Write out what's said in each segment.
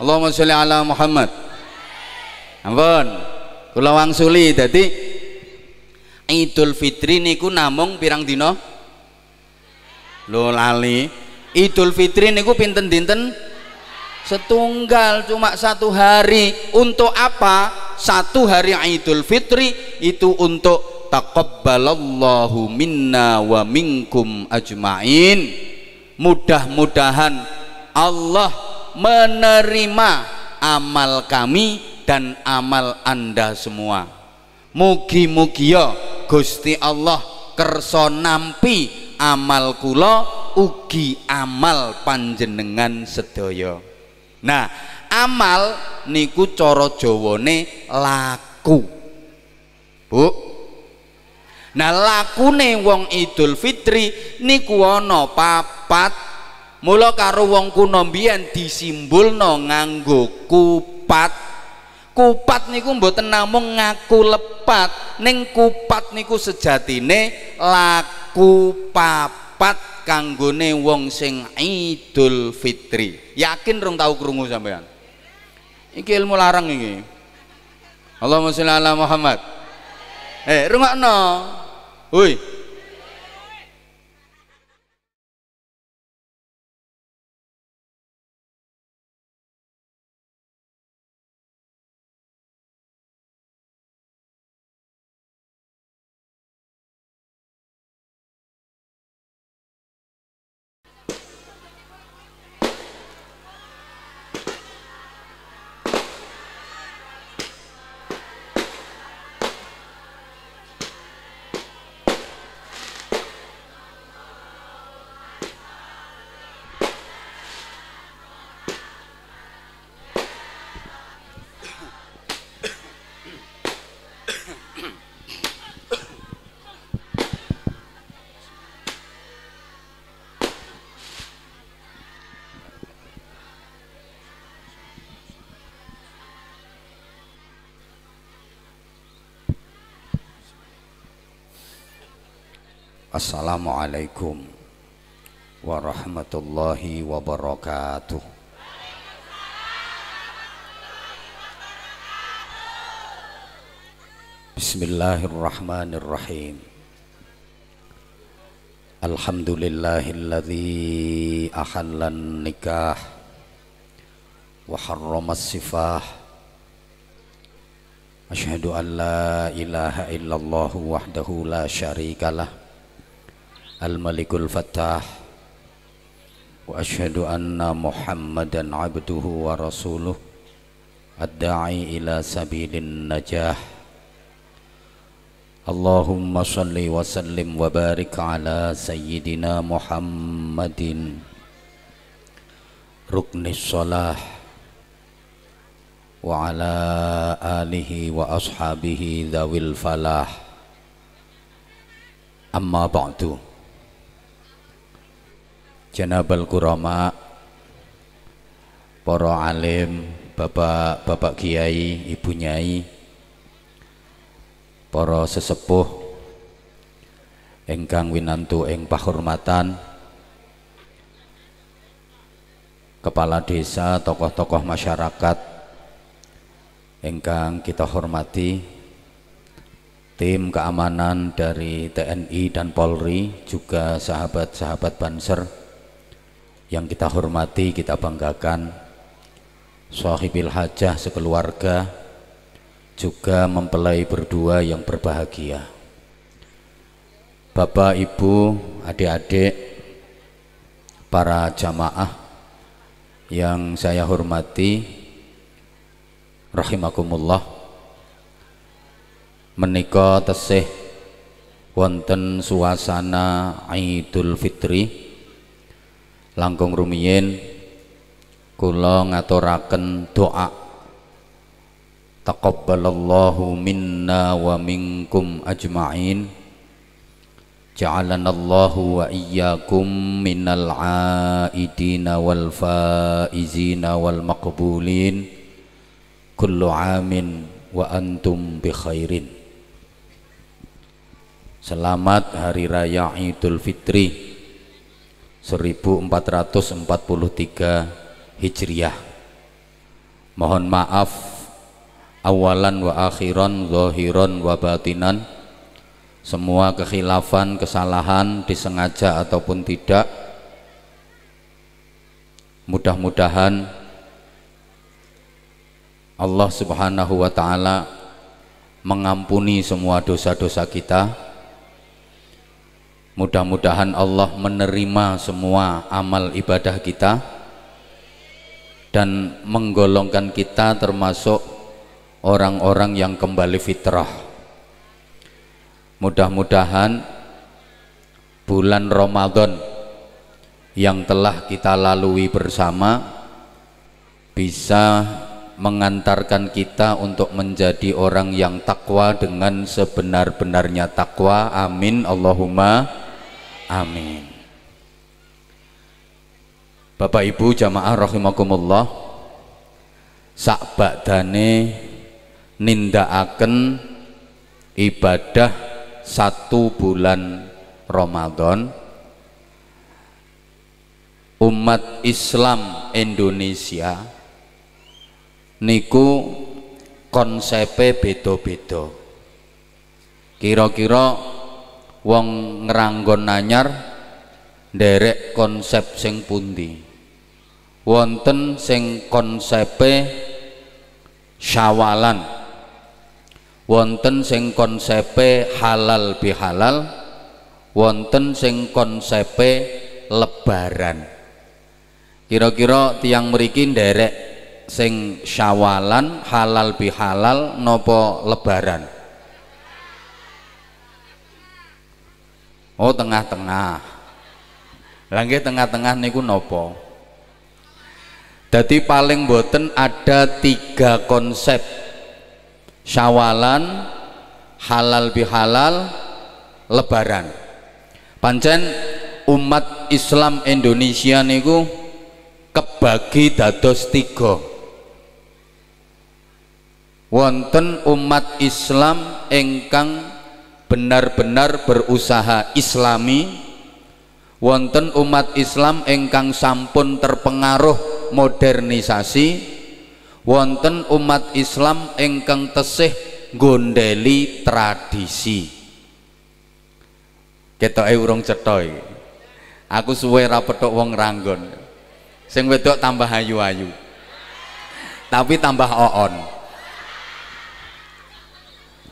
Allahumma sholli ala Muhammad ampun kula wangsuli dadi Idul Fitri niku namung pirang dina lho lali Idul Fitri niku pinten dinten setunggal cuma satu hari untuk apa satu hari Idul Fitri itu untuk taqabbalallahu minna wa minkum ajmain mudah-mudahan Allah menerima amal kami dan amal anda semua mugi mugiyo ya, Gusti Allah kerso nampi amal kula ugi amal panjenengan sedoyo nah amal niku coro jawane laku Bu nah lakune wong Idul Fitri niku ana papat mula karo wong kuno mbiyen disimbulno nganggo kupat kupat niku mboten namung ngaku lepat ning kupat niku sejatine laku papat kanggone wong sing Idul Fitri yakin rong tau krungu sampean iki ilmu larang iki Allahumma sholli ala Muhammad eh rungokno woi Assalamualaikum warahmatullahi wabarakatuh. Bismillahirrahmanirrahim. Alhamdulillahilladzi ahallan nikah wa harramas sifah أشهد أن لا إله إلا الله وحده لا الملك الفتاح وأشهد أن محمدا عبده ورسوله الداعي إلى سبيل النجاح اللهم صل وسلم وبارك على سيدنا محمد ركن الصلاح وعلى آله وأصحابه ذوي الفلاح أما بعد Janabal Kurama Poro alim Bapak-bapak kiai Ibu nyai Para sesepuh Engkang winantu Eng pahormatan Kepala desa tokoh-tokoh masyarakat Engkang kita hormati Tim keamanan dari TNI dan Polri Juga sahabat-sahabat Banser yang kita hormati, kita banggakan sahibil hajah sekeluarga juga mempelai berdua yang berbahagia Bapak, Ibu, adik-adik para jamaah yang saya hormati rahimakumullah menikah tesih wonten suasana Idul Fitri langkung rumiyin kula ngaturaken doa taqabbalallahu minna wa minkum ajma'in ja'alanallahu wa iyyakum minal aidina wal faizina wal maqbulin kullu amin wa antum bi khairin Selamat Hari Raya Idul Fitri 1443 Hijriah mohon maaf awalan wa akhiran zahiran wa batinan semua kekhilafan kesalahan disengaja ataupun tidak mudah-mudahan Allah subhanahu wa ta'ala mengampuni semua dosa-dosa kita Mudah-mudahan Allah menerima semua amal ibadah kita dan menggolongkan kita termasuk orang-orang yang kembali fitrah. Mudah-mudahan bulan Ramadan yang telah kita lalui bersama bisa mengantarkan kita untuk menjadi orang yang takwa dengan sebenar-benarnya takwa. Amin. Allahumma Amin. Bapak Ibu jamaah rahimakumullah sak badane nindakaken ibadah satu bulan Ramadan umat Islam Indonesia niku konsep beda-beda kira-kira wong ngeranggon nanyar derek konsep sing pundi wonten sing konsep syawalan wonten sing konsep halal bihalal wonten sing konsep lebaran kira-kira tiang merikin derek sing syawalan halal bihalal nopo lebaran oh tengah-tengah lah tengah-tengah niku nopo jadi paling boten ada tiga konsep syawalan halal bihalal lebaran pancen umat Islam Indonesia niku kebagi dados tiga wonten umat Islam engkang benar-benar berusaha islami wonten umat Islam engkang sampun terpengaruh modernisasi wonten umat Islam engkang tesih gondeli tradisi kita urung cetoy aku suwe rapetok petuk wong ranggon sing wedok tambah ayu-ayu tapi tambah oon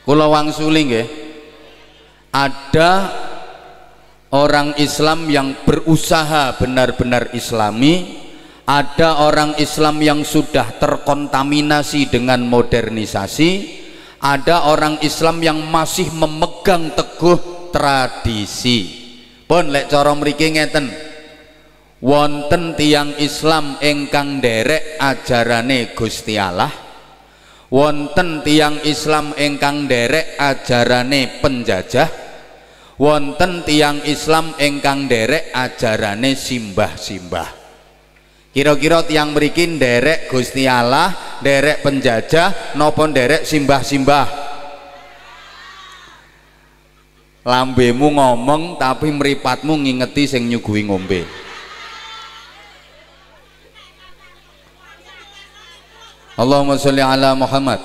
kula suling ya ada orang Islam yang berusaha benar-benar islami ada orang Islam yang sudah terkontaminasi dengan modernisasi ada orang Islam yang masih memegang teguh tradisi pun lek cara mriki ngeten wonten tiang Islam ingkang derek ajarane Gusti Allah wonten tiang Islam engkang derek ajarane penjajah wonten tiang Islam engkang derek ajarane simbah-simbah kira-kira tiang berikin derek Gusti Allah derek penjajah nopon derek simbah-simbah lambemu ngomong tapi meripatmu ngingeti sing nyuguhi ngombe Allahumma sholli ala Muhammad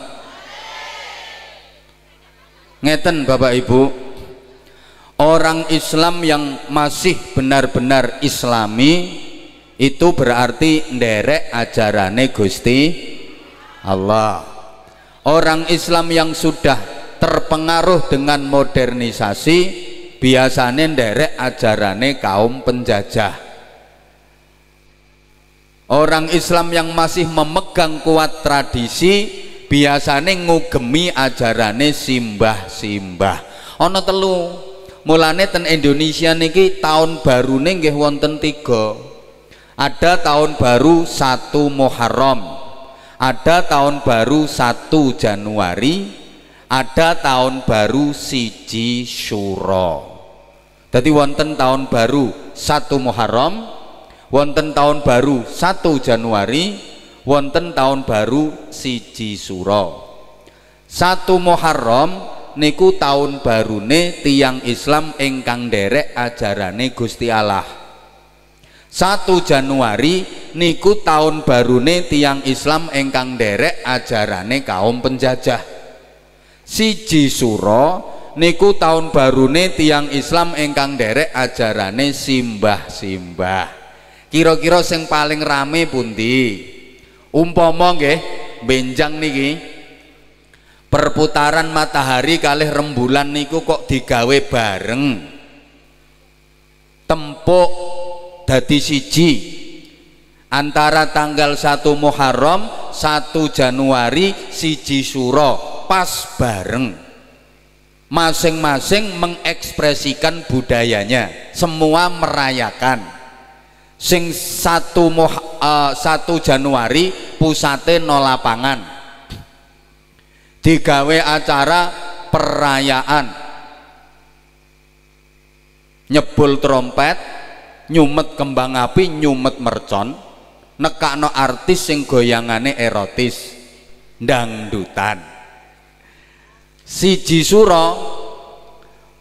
ngeten Bapak Ibu orang Islam yang masih benar-benar islami itu berarti nderek ajarane Gusti Allah orang Islam yang sudah terpengaruh dengan modernisasi biasanya nderek ajarane kaum penjajah Orang Islam yang masih memegang kuat tradisi biasanya ngugemi ajarannya simbah-simbah. ada telu. Mulane ten Indonesia niki tahun baru nih wonten tiga. Ada tahun baru satu Muharram, ada tahun baru satu Januari, ada tahun baru siji Syuro. Jadi wonten tahun baru satu Muharram, wonten tahun baru 1 Januari wonten tahun baru siji suro satu Muharram niku tahun baru ne tiang Islam engkang derek ajarane Gusti Allah 1 Januari niku tahun baru ne tiang Islam engkang derek ajarane kaum penjajah siji suro niku tahun baru ne tiang Islam engkang derek ajarane simbah-simbah kira-kira sing paling rame bundi umpama nggih benjang niki perputaran matahari kali rembulan niku kok digawe bareng tempuk dadi siji antara tanggal 1 Muharram 1 Januari siji Suro pas bareng masing-masing mengekspresikan budayanya semua merayakan sing satu moh, uh, satu Januari pusate no lapangan digawe acara perayaan nyebul trompet nyumet kembang api nyumet mercon nekakno artis sing goyangane erotis dangdutan siji suro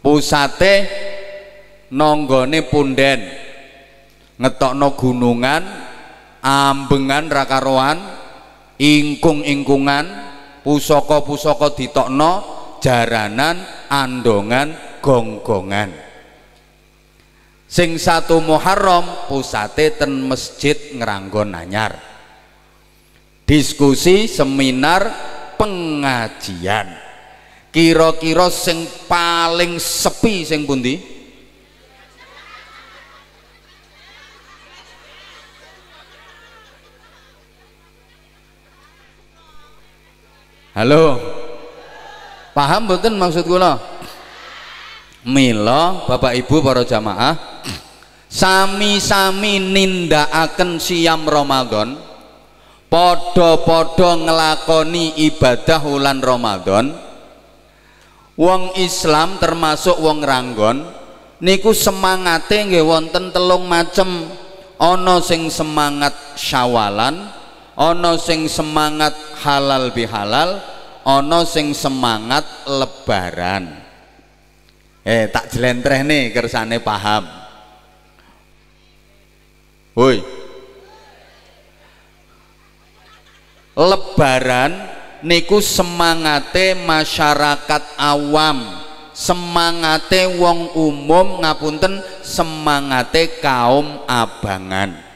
pusate nonggone punden ngetokno gunungan ambengan rakaroan ingkung-ingkungan pusoko-pusoko ditokno jaranan andongan gonggongan sing satu Muharram pusate ten masjid ngeranggon nanyar. diskusi seminar pengajian kira-kira sing paling sepi sing pundi Halo. Paham mboten maksud kula? milo Bapak Ibu para jamaah sami-sami nindakaken siam Ramadan podo-podo ngelakoni ibadah wulan Ramadan wong Islam termasuk wong Ranggon niku semangate nggih wonten telung macem ana sing semangat Syawalan ono sing semangat halal bihalal ono sing semangat lebaran eh tak nih, kersane paham woi lebaran niku semangate masyarakat awam semangate wong umum ngapunten semangate kaum abangan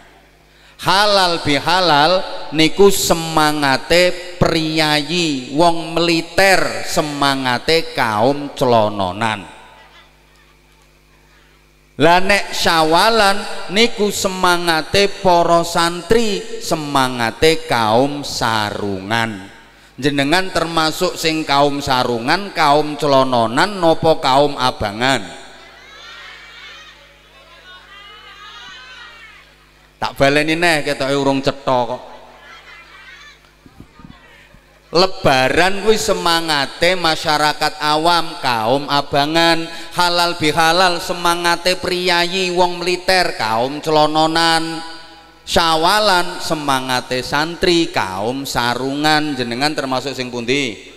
halal bihalal niku semangate priyayi wong militer semangate kaum celononan Lanek syawalan niku semangate poro santri semangate kaum sarungan jenengan termasuk sing kaum sarungan kaum celononan nopo kaum abangan tak baleni neh ketoke urung cetha kok lebaran kuwi semangate masyarakat awam kaum abangan halal bihalal semangate priyayi wong militer kaum celononan syawalan semangate santri kaum sarungan jenengan termasuk sing pundi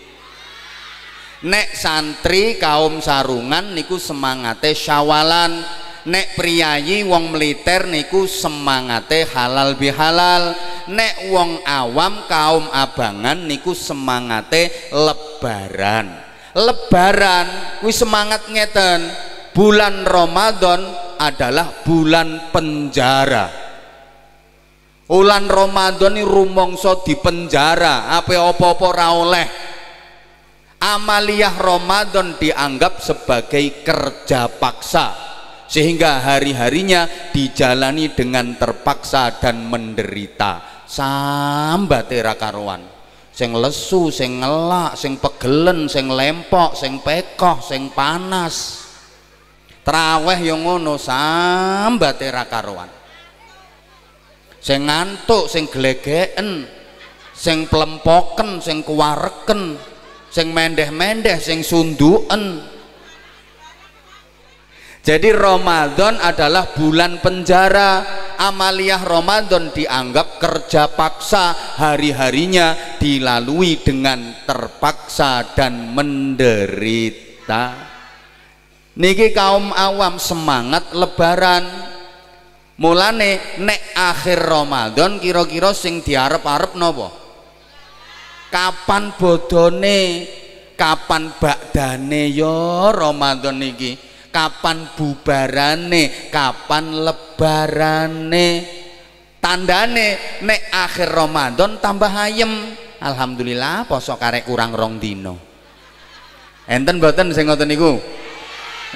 nek santri kaum sarungan niku semangate syawalan nek priyayi wong militer niku semangate halal bihalal nek wong awam kaum abangan niku semangate lebaran lebaran kuwi semangat ngeten bulan Ramadan adalah bulan penjara Bulan Ramadan ini rumongso di penjara, apa opo apa raoleh. Amaliyah Ramadan dianggap sebagai kerja paksa sehingga hari-harinya dijalani dengan terpaksa dan menderita sambat karuan sing lesu sing ngelak sing pegelen sing lempok sing pekoh sing panas traweh yang ngono sambat karuan sing ngantuk sing gelegeen sing pelempoken, sing kuwareken sing mendeh-mendeh sing sunduken jadi Ramadan adalah bulan penjara. Amaliah Ramadan dianggap kerja paksa, hari-harinya dilalui dengan terpaksa dan menderita. Niki kaum awam semangat lebaran. Mulane nek akhir Ramadan kira-kira sing diarep-arep nopo? Kapan bodone? Kapan bakdane yo Ramadan niki? kapan bubarane kapan lebarane tandane nek akhir Ramadan tambah ayem alhamdulillah poso karek kurang rong dino enten boten sing ngoten niku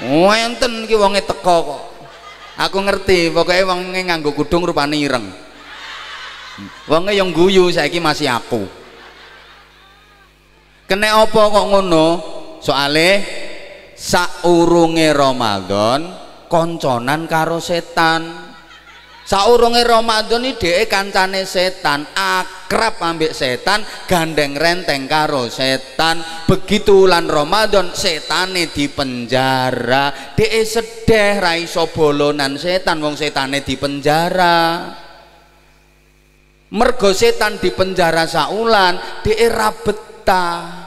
oh, enten iki wonge teko kok aku ngerti pokoknya wonge nganggo kudung rupane ireng wonge yang guyu saya saiki masih aku Kene apa kok ngono soale saurunge Ramadan konconan karo setan saurunge Ramadan ini dia kancane setan akrab ambek setan gandeng renteng karo setan begitu lan Ramadan setane penjara dia sedih raiso bolonan setan wong setane di penjara. mergo setan penjara saulan dia rabetah betah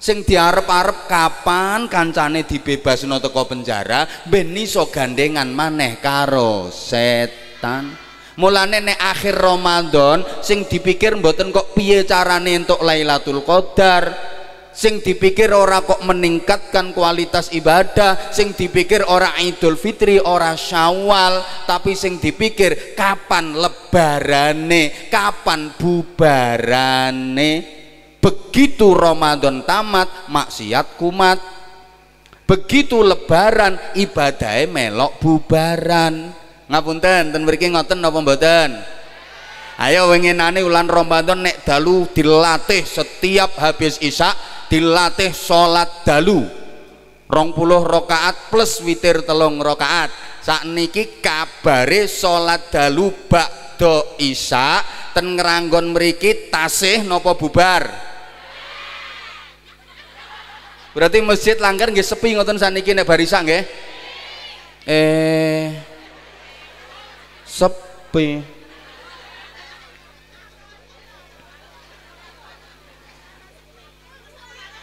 sing diarep-arep kapan kancane dibebasno teko penjara beni iso gandengan maneh karo setan mulane nek akhir Ramadan sing dipikir mboten kok piye carane entuk Lailatul Qadar sing dipikir ora kok meningkatkan kualitas ibadah sing dipikir ora Idul Fitri ora Syawal tapi sing dipikir kapan lebarane kapan bubarane begitu Ramadan tamat maksiat kumat begitu lebaran ibadahnya melok bubaran ngapunten ten mriki ngoten napa mboten ayo nani ulan Ramadan nek dalu dilatih setiap habis isak dilatih salat dalu rong puluh rokaat plus witir telung rokaat saat niki kabare salat dalu bakdo isak ten ngeranggon meriki tasih nopo bubar Berarti masjid Langgar nggih sepi ngoten saniki nek barisan nggih. Eh sepi.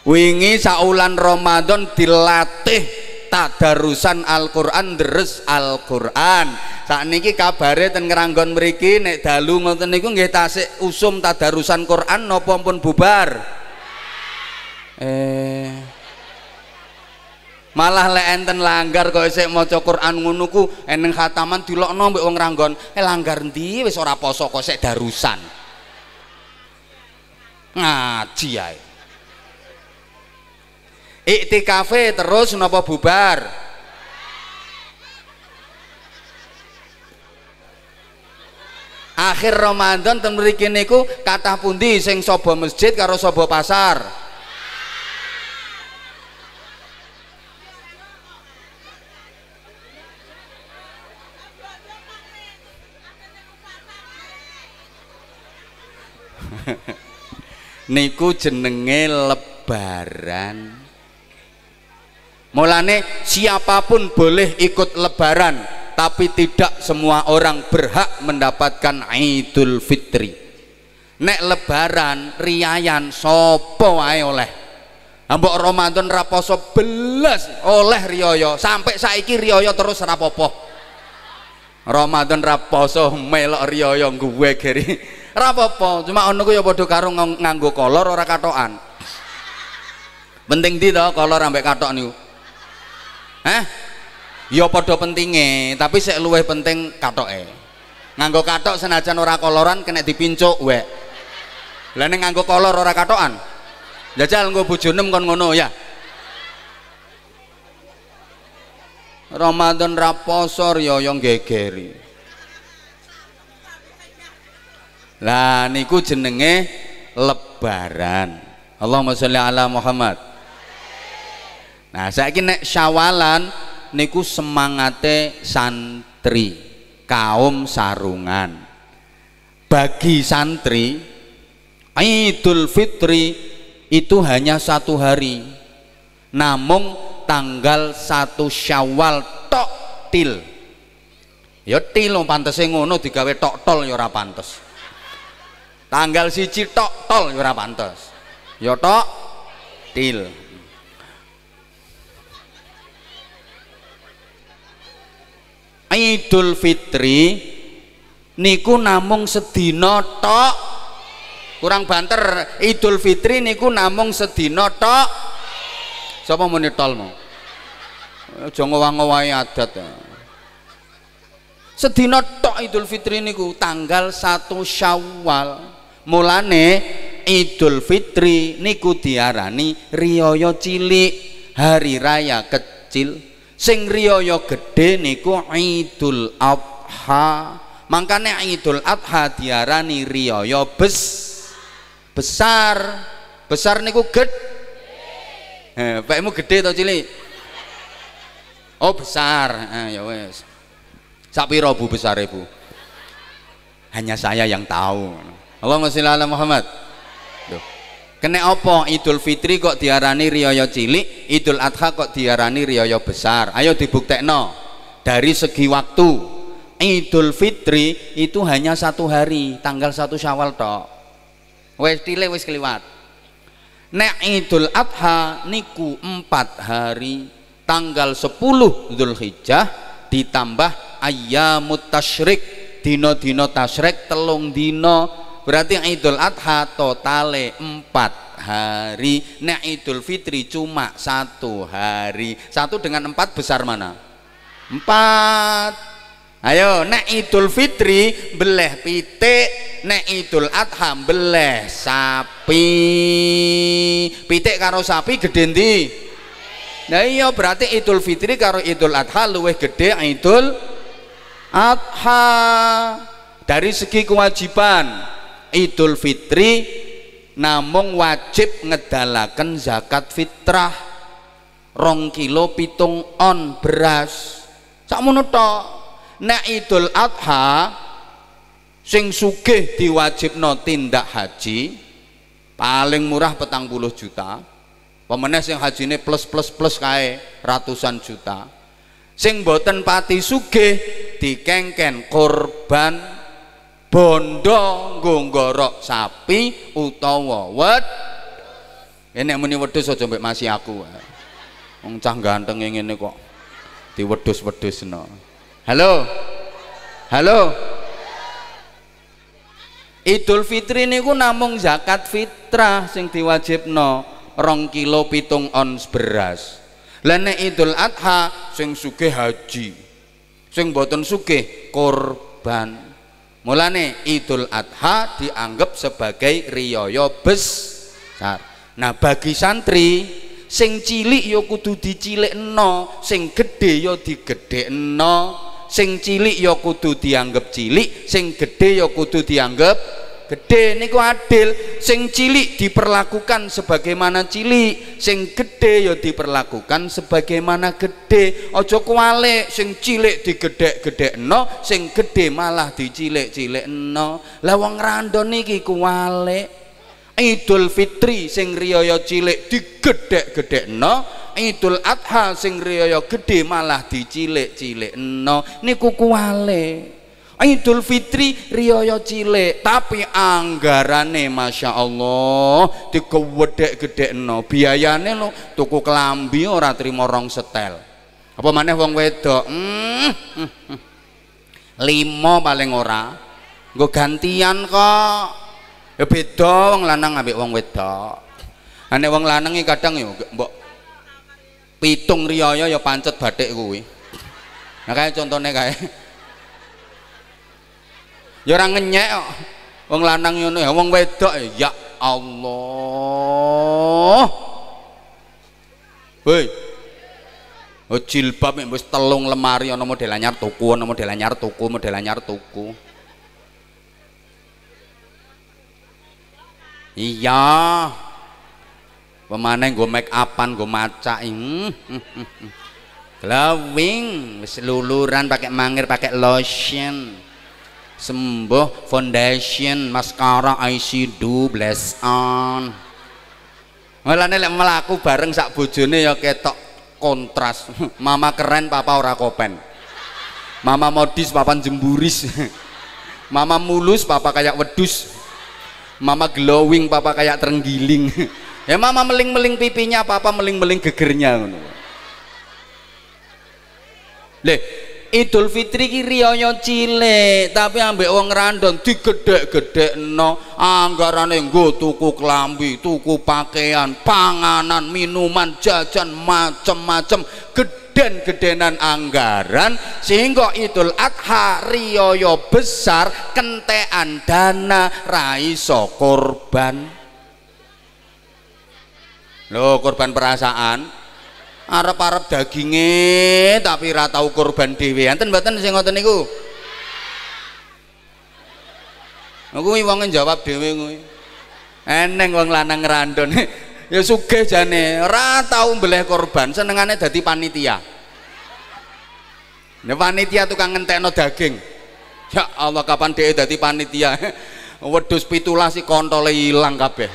Wingi saulan Ramadan dilatih tadarusan Al-Qur'an deres Al-Qur'an. Sakniki kabare ten ngeranggon mriki nek dalu ngoten niku nggih tasik usum tadarusan Qur'an napa pun bubar. Eh malah le enten langgar kok isih maca Quran ngono ku eneng khataman dilokno mbek wong ranggon eh langgar ndi wis ora poso kok sik darusan ngaji ae Iktikafe terus nopo bubar? Akhir Ramadan ten mriki niku kathah pundi sing sobo masjid karo sobo pasar? niku jenenge lebaran mulane siapapun boleh ikut lebaran tapi tidak semua orang berhak mendapatkan Idul Fitri nek lebaran riayan sopo wae oleh ambok Ramadan raposo belas oleh riyoyo sampai saiki riyoyo terus rapopo Ramadan raposo melok riyoyo gue kiri Rapopo cuma ono ku ya padha karo nganggo kolor ora katokan penting di to kolor ambek katok niku Hah? Ya padha pentinge, tapi sik luwih penting katoke. Nganggo katok senajan ora koloran kena dipincuk wek. Lah ning nganggo kolor ora katokan. Jajal nggo bojone kon ngono ya. Ramadan ra poso ya yo ya gegeri. Lah niku jenenge lebaran. Allahumma sholli ala Muhammad. Nah, saiki nek Syawalan niku semangate santri, kaum sarungan. Bagi santri Idul Fitri itu hanya satu hari. Namun tanggal satu Syawal tok til. Ya til pantese ngono digawe tok tol ya ora pantes tanggal si tok tol ora pantes ya tok til Idul Fitri niku namung sedina tok kurang banter Idul Fitri niku namung sedina tok sapa muni tolmu aja ngowang ngowahi adat sedina tok Idul Fitri niku tanggal 1 Syawal mulane Idul Fitri niku diarani riyoyo cilik hari raya kecil sing riyoyo gede niku Idul Adha makanya Idul Adha diarani riyoyo bes besar besar niku gede eh, gede atau cilik oh besar eh, ya wes sapi robu besar ibu hanya saya yang tahu Allahumma sholli ala Muhammad Duh. kena opo Idul Fitri kok diarani riyoyo cilik Idul Adha kok diarani riyoyo besar ayo dibuktekno dari segi waktu Idul Fitri itu hanya satu hari tanggal satu Syawal tok wis tile wis keliwat nek Idul Adha niku empat hari tanggal 10 Zulhijjah ditambah ayyamut tasyrik dino-dino tasyrik telung dino berarti Idul Adha totale empat hari nek Idul Fitri cuma satu hari satu dengan empat besar mana empat ayo nek Idul Fitri beleh pitik nek Idul Adha beleh sapi pitik karo sapi gede nanti nah iya berarti Idul Fitri karo Idul Adha luwih gede Idul Adha dari segi kewajiban Idul Fitri namung wajib ngedalakan zakat fitrah rong kilo pitung on beras sak menoto, nek Idul Adha sing sugih diwajibno tindak haji paling murah petang puluh juta pemenes yang hajine plus plus plus kae ratusan juta sing boten pati sugih dikengken korban bondo gonggorok sapi utawa wet ini ya, muni wedhus aja mbek masih aku wong cah ganteng ini kok di wedus wedus no halo halo Idul Fitri niku namung zakat fitrah sing diwajibno rong kilo pitung ons beras lene Idul Adha sing sugih haji sing boten sugih korban Mulane Idul Adha dianggap sebagai riyaya besar. Nah, bagi santri sing cilik ya kudu no, sing gede gedhe ya digede no, sing cilik ya kudu dianggap cilik, sing gede ya kudu dianggap gede niku adil sing cilik diperlakukan sebagaimana cilik sing gede ya diperlakukan sebagaimana gede ojo kuale sing cilik digedek-gedek no sing gede malah dicilik-cilik no Lawang rando randon niki kuale Idul Fitri sing riyaya cilik digedek no, Idul Adha sing riyaya gede malah dicilik no. niku kuale. Idul Fitri riyoyo cilik tapi anggarane Masya Allah gede no biayane lo tuku kelambi ora terima rong setel apa maneh wong wedok hmm, hmm, hmm. limo paling ora gue gantian kok ya beda wong lanang ngambil wong wedok ane wong lanang kadang yo mbok pitung riyoyo ya pancet batik gue, nah kayak contohnya kayak ya orang ngenyek kok wong lanang ngono ya wong wedok ya, ya Allah woi oh jilbab yang wis telung lemari ana model anyar tuku nomor model anyar tuku model anyar tuku iya yang gue make upan gue macak hmm. glowing seluluran pakai mangir pakai lotion sembuh foundation mascara eyeshadow blush on malah nih melaku bareng sak bojone ya ketok kontras. Mama keren, papa ora kopen. Mama modis, papan jemburis. Mama mulus, papa kayak wedus. Mama glowing, papa kayak terenggiling. Ya mama meling-meling pipinya, papa meling-meling gegernya Leh, Idul Fitri ki riyaya cilik, tapi ambek wong random digedhek-gedhekno. Anggarane nggo tuku klambi, tuku pakaian, panganan, minuman, jajan macem-macem geden-gedenan anggaran sehingga Idul Adha riyoyo besar kentean dana raiso korban. Loh, korban perasaan arep-arep daginge tapi ora tau kurban dhewe. Enten mboten sing ngoten niku? Kuwi wong jawab dhewe kuwi. Eneng wong lanang ngrandon. ya sugih jane, ora tau korban, kurban, senengane dadi panitia. Ya panitia tukang ngentekno daging. Ya Allah kapan dhek dadi panitia. Wedhus pitulah si kontole ilang kabeh.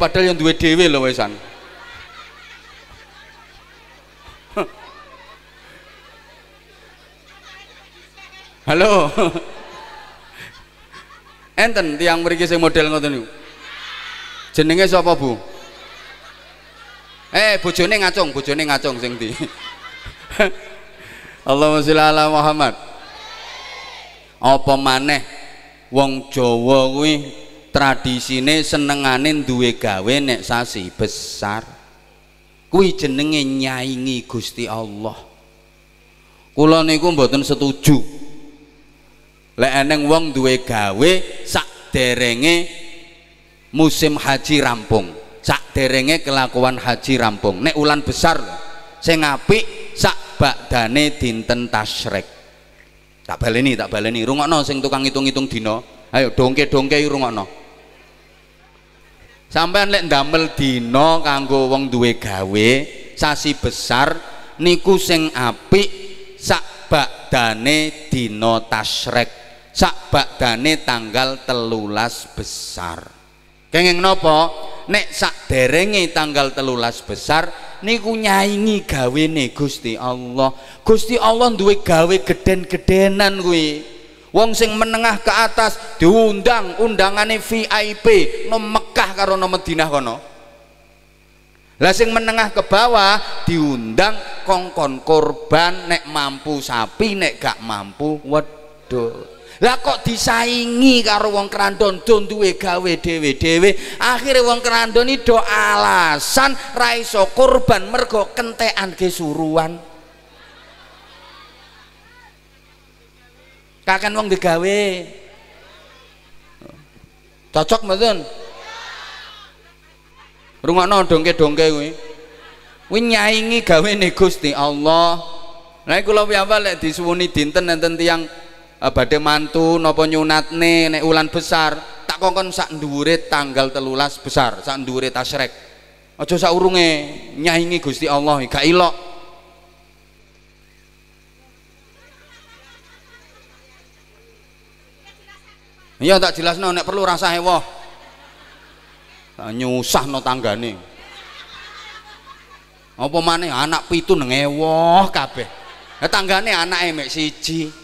padahal yang duwe dhewe lho wesan. Halo. Enten tiang mriki sing model ngoten niku. Jenenge sapa, Bu? Eh, bojone ngacung, bojone ngacung sing ndi? Allahumma sholli ala Muhammad. Apa maneh wong Jawa kuwi tradisine senengane duwe gawe nek sasi besar. Kuwi jenenge nyaingi Gusti Allah. Kula niku mboten setuju lek eneng wong duwe gawe sak derenge musim haji rampung sak derenge kelakuan haji rampung nek ulan besar sing apik sak bakdane dinten tasrek tak baleni tak baleni rungokno sing tukang hitung-hitung dina ayo dongke-dongke rungokno sampean lek ndamel dina kanggo wong duwe gawe sasi besar niku sing apik sak bakdane dina tasrek sak bakdane tanggal telulas besar kenging nopo nek sak derenge tanggal telulas besar niku nyaingi gawene Gusti Allah Gusti Allah duwe gawe geden-gedenan gue. wong sing menengah ke atas diundang undangane VIP no Mekah karo no Madinah kono lah sing menengah ke bawah diundang kongkon korban nek mampu sapi nek gak mampu waduh lah kok disaingi karo wong kerandon don duwe gawe dhewe-dhewe akhire wong kerandon ini do alasan raiso korban kurban mergo kentekan kesuruan kakan wong digawe cocok mboten rungokno dongke-dongke kuwi kuwi nyaingi gawe Gusti Allah Nah kula piyambak lek disuwuni dinten enten tiyang Eh, badhe mantu napa nyunatne nek ulan besar tak kongkon sak dhuwure tanggal telulas besar sak dhuwure tasrek aja sak urunge nyaingi Gusti Allah gak ilok iya tak jelas no, nek perlu rasa heboh nyusah no tanggane apa mana anak pitu nengewoh kabeh tanggane anak emek siji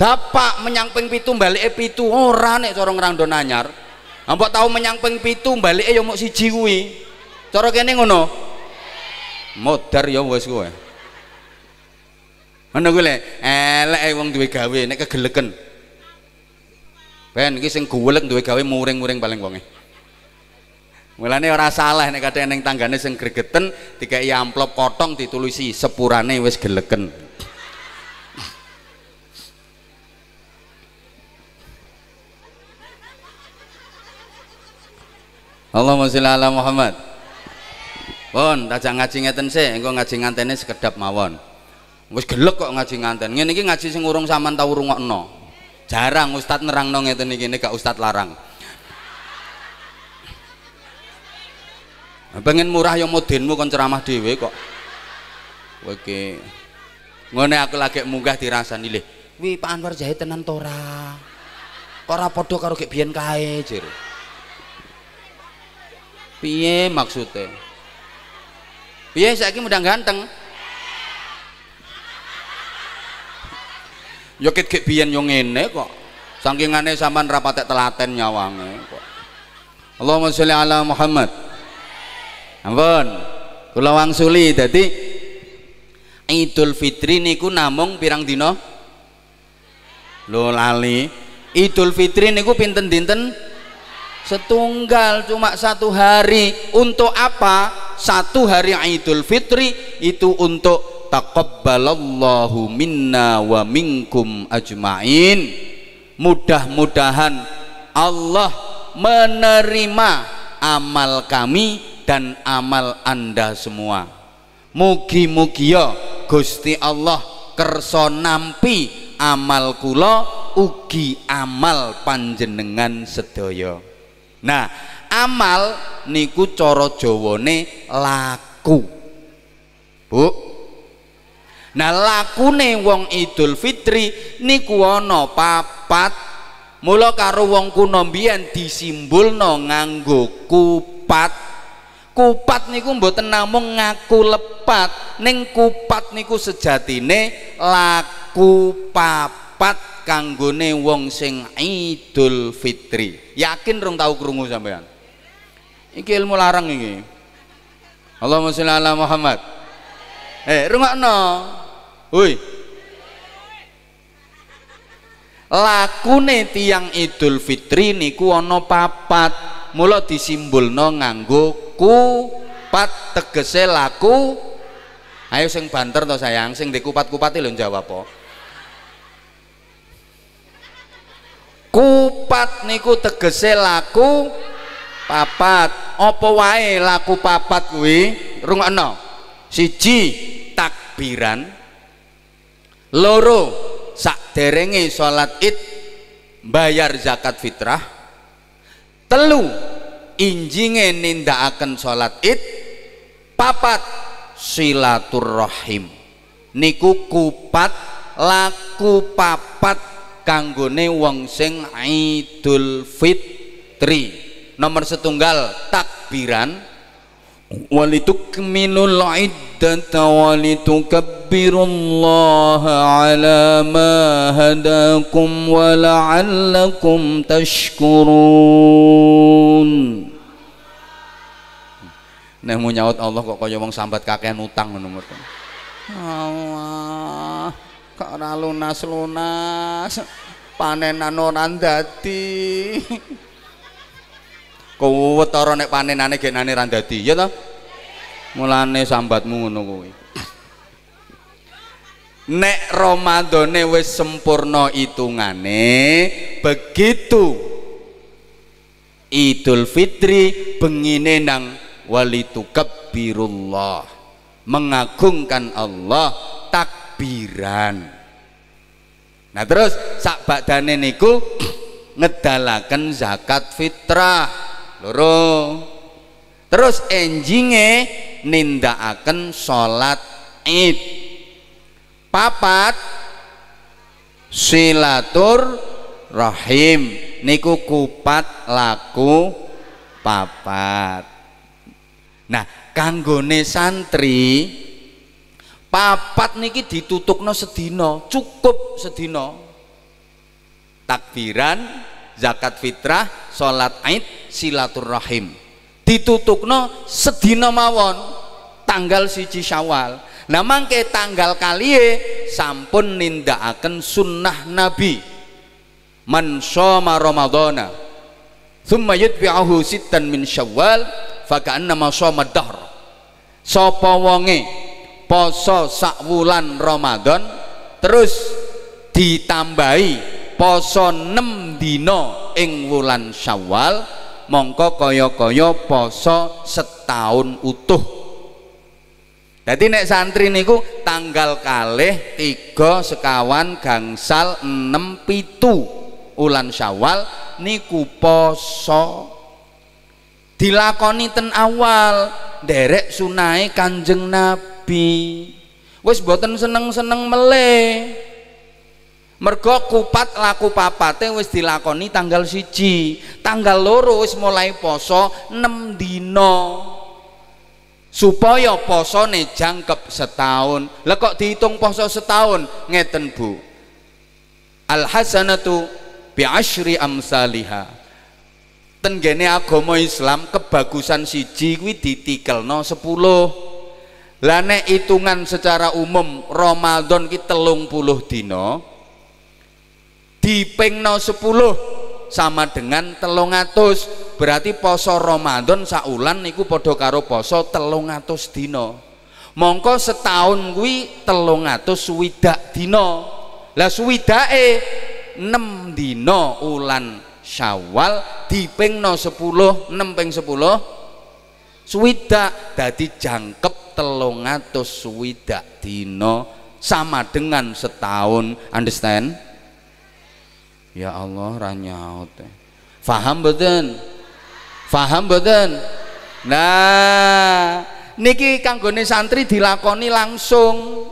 dapak menyamping pitu balik pitu ora nek cara ngrandon anyar ampok tau menyamping pitu balik ya mau siji kuwi cara kene ngono modar ya wis kowe ngono kuwi le elek wong duwe gawe nek kegeleken ben iki sing golek duwe gawe muring-muring paling wonge Mulane ora salah nek kadang ning tanggane sing gregeten dikai amplop kotong ditulisi sepurane wis geleken. Allahumma sholli ala Muhammad. Pun jangan ngaji ngeten sik, engkau ngaji ngantene sekedap mawon. Mus gelek kok ngaji nganten. Ngene iki ngaji sing urung sampean tau rungokno. Jarang ustaz nerangno ngeten iki, nek gak ustaz larang. pengen murah ya modenmu kon ceramah dhewe kok oke ngene aku lagi munggah dirasani lho wi Pak Anwar jahe tenan tora ora padha karo gek biyen kae jere piye maksudnya piye ini mudah ganteng ya kita gek yang ini kok saking aneh ra rapatnya telaten nyawangnya. kok Allahumma sholli ala Muhammad ampun kula wangsuli dadi Idul Fitri niku namung pirang dino, lho lali Idul Fitri niku pinten dinten setunggal cuma satu hari untuk apa satu hari Idul Fitri itu untuk taqabbalallahu minna wa minkum ajmain mudah-mudahan Allah menerima amal kami dan amal anda semua mugi-mugi ya Gusti Allah kerso nampi amal kula ugi amal panjenengan sedaya Nah, amal niku cara Jawane laku. Bu. Nah, lakune wong Idul Fitri niku ana papat. Mula karo wong kuno mbiyen disimbulno nganggo kupat. kupat niku mboten namung ngaku lepat ning kupat niku sejatine laku papat kanggone wong sing Idul Fitri Yakin rong tahu kerungu sampean. Ini ilmu larang ini. Allahumma sholli ala Muhammad. Eh, rumah no. Hui. Lakune tiang Idul Fitri niku ono papat. Mula no nganggo pat tegese laku. Ayo sing banter to sayang, sing dikupat-kupati lo jawab po. kupat niku tegese laku papat opo wae laku papat kuwi rungokno siji takbiran loro sak sakderenge salat id bayar zakat fitrah telu injinge nindakaken salat id papat silaturrahim niku kupat laku papat kanggone wong sing Idul Fitri nomor setunggal takbiran walitukminul iddata walitukabbirullaha ala ma hadakum wa la'allakum tashkurun Nek mau nyaut Allah kok kaya wong sambat kakean utang ngono ya Allah karena lunas-lunas panenan ora dadi kowe taro nek panenane genane nane randati, ya ta mulane sambatmu ngono kuwi nek Ramadane wis sempurna hitungane begitu Idul Fitri bengine nang walitu birullah mengagungkan Allah tak takbiran nah terus sak badane niku ngedalaken zakat fitrah loro terus enjinge nindakaken salat id papat silatur rahim niku kupat laku papat nah kanggone santri papat niki ditutup ditutupno sedino cukup sedino takbiran zakat fitrah sholat id silaturahim ditutupno sedino mawon tanggal siji syawal nah mangke tanggal kaliye sampun akan sunnah nabi man shoma ramadhana thumma yutbi'ahu sittan min syawal faka'annama shoma dahr sopawonge poso sak wulan Ramadan terus ditambahi poso 6 dino ing wulan Syawal mongko kaya-kaya poso setahun utuh jadi nek santri niku tanggal kalih tiga sekawan gangsal enam pitu ulan Syawal niku poso dilakoni ten awal derek sunai Kanjeng Nabi nabi wis boten seneng-seneng meleh mergo kupat laku papate wis dilakoni tanggal siji tanggal loro wis mulai poso 6 dino supaya posone jangkep setahun lah kok dihitung poso setahun ngeten bu al hasanatu bi asyri amsaliha tenggene agama Islam kebagusan siji kuwi ditikelno 10 lane hitungan secara umum Ramadan ki telung puluh dino dipengno sepuluh sama dengan telung atus berarti poso Ramadan saulan niku podo karo poso telung atus dino mongko setahun kuwi telung atus widak dino lah suwidake 6 dino ulan syawal dipengno sepuluh 6 peng sepuluh suwidak dadi jangkep telung atus swidak dina sama dengan setahun understand ya Allah ra faham betul, faham betul. nah niki kanggone santri dilakoni langsung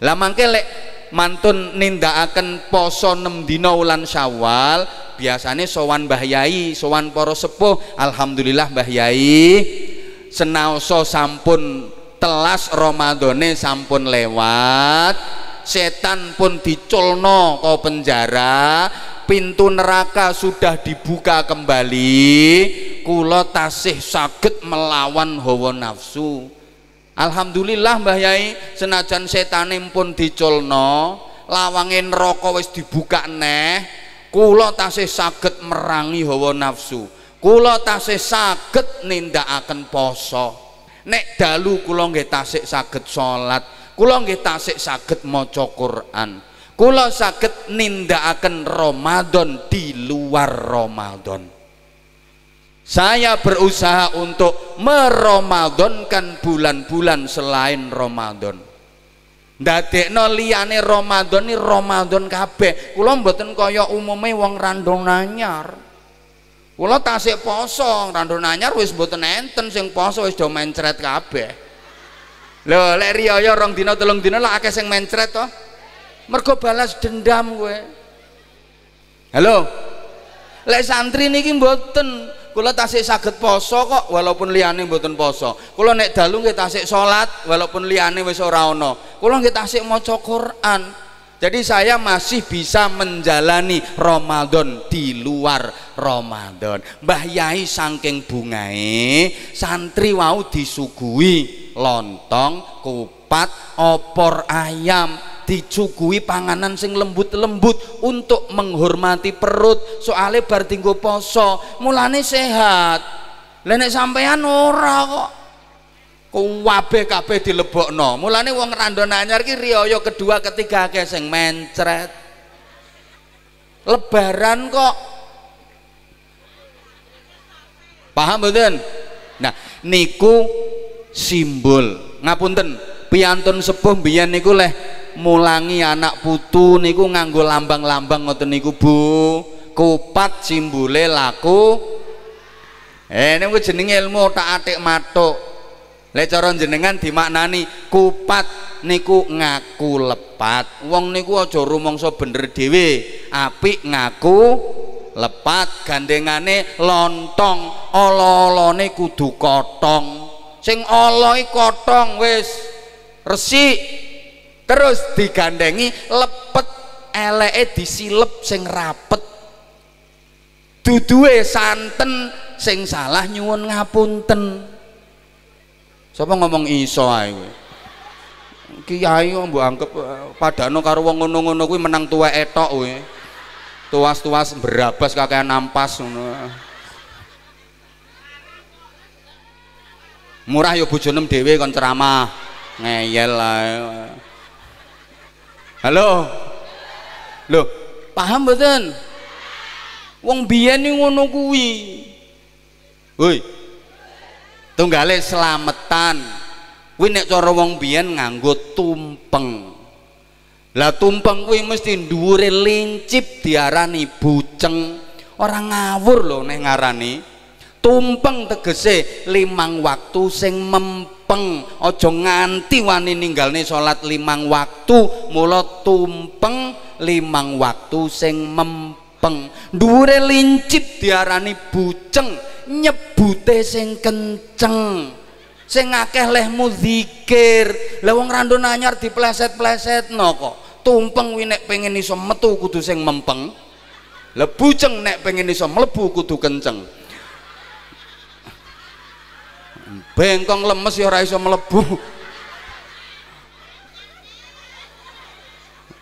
lah mangke lek mantun nindakaken poso 6 dina wulan Syawal biasane sowan Mbah Yai sowan para sepuh alhamdulillah Mbah Yai senaoso sampun telas Ramadane sampun lewat setan pun diculno kau penjara pintu neraka sudah dibuka kembali kula tasih sakit melawan hawa nafsu Alhamdulillah Mbah Yai senajan setane pun diculno lawangin neraka wis dibuka neh kula tasih sakit merangi hawa nafsu kula tasih saged nindakaken poso nek dalu kula nggih tasik saged salat kula nggih tasik saged maca Quran kula saged nindakaken Ramadan di luar Ramadan saya berusaha untuk meromadonkan bulan-bulan selain Ramadan ndadekno liyane Ramadan ini Ramadan kabeh Kulo mboten kaya umume wong randong nanyar Kula tasik poso, randon anyar wis mboten enten sing poso wis do mencret kabeh. Lho, lek riyaya rong dina telung dina lak akeh sing mencret to. Mergo balas dendam kowe. Halo. Lek santri niki mboten kula tasik saged poso kok walaupun liyane mboten poso kula nek dalu nggih tasik salat walaupun liyane wis ora ana kula nggih tasik maca Quran jadi saya masih bisa menjalani Ramadan di luar Ramadan Mbah Yai sangking bungai santri wau disuguhi lontong kupat opor ayam dicukui panganan sing lembut-lembut untuk menghormati perut soalnya bar poso mulane sehat lenek sampean ora kok kuwabe kabeh dilebokno. Mulane wong randon anyar ki riyaya kedua ketiga akeh sing mencret. Lebaran kok Paham mboten? Nah, niku simbol. Ngapunten, piantun sepuh biyen niku leh mulangi anak putu niku nganggo lambang-lambang ngoten niku Bu. Kupat simbole laku. Eh niku jenenge ilmu tak atik matuk lek cara jenengan dimaknani kupat niku ngaku lepat wong niku aja rumangsa bener dhewe apik ngaku lepat gandengane lontong ala-alane kudu kotong sing ala kotong wis resik terus digandengi lepet eleke disilep sing rapet Duduwe santen sing salah nyuwun ngapunten Sapa ngomong iso ae kowe? Kiai kok mbok anggap eh, padano karo wong ngono-ngono kuwi menang tuwek etok kowe. Tuas-tuas berabas kakean nampas ngono. Murah ya bojone dhewe kon ceramah. Ngeyel ae. Halo. Loh, paham mboten? Wong biyen ngono kuwi. Woi, tunggale selametan kuwi nek cara wong biyen nganggo tumpeng lah tumpeng kuwi mesti dhuwure lincip diarani buceng Orang ngawur lho nek ngarani tumpeng tegese limang waktu sing mempeng aja nganti wani ninggalne salat limang waktu mula tumpeng limang waktu sing mempeng dhuwure lincip diarani buceng nyebute sing kenceng sing akeh lehmu zikir lah wong randon anyar dipleset-pleset no kok tumpeng wi nek pengen iso metu kudu sing mempeng lebujeng nek pengen iso mlebu kudu kenceng bengkong lemes ya ora iso mlebu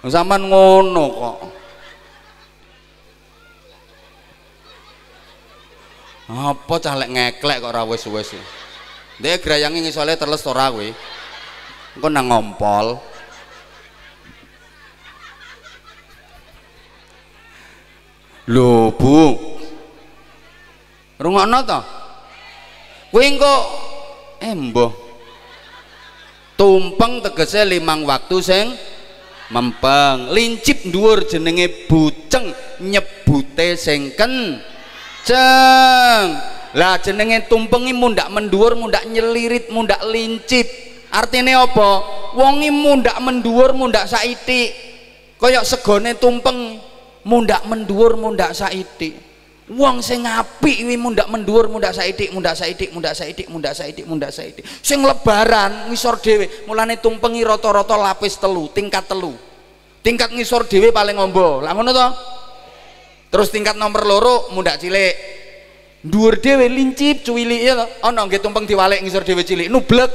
zaman ngono kok apa cah lek ngeklek kok ora wis Dia ndek grayange ngisole terles ora kowe nang ngompol lho bu rungokno to kowe eh, tumpeng tegese limang waktu sing mempeng lincip dhuwur jenenge buceng nyebute sengken. Ceng, lah jenenge tumpengi mundak mendur mundak nyelirit mundak lincip artinya apa wongi mundak mendur mundak saiti koyok segone tumpeng mundak mendur mundak saiti Wong sing apik kuwi mundak mendur, mundak saithik, mundak saithik, mundak saithik, mundak saithik, mundak saithik. Sing lebaran ngisor dhewe, mulane tumpengi rata-rata lapis telu, tingkat telu. Tingkat ngisor dhewe paling ombo, Lah ngono to? terus tingkat nomor loro muda cilik dua dhewe lincip cuwilik ya oh nggih tumpeng diwalek ngisor dhewe cilik nublek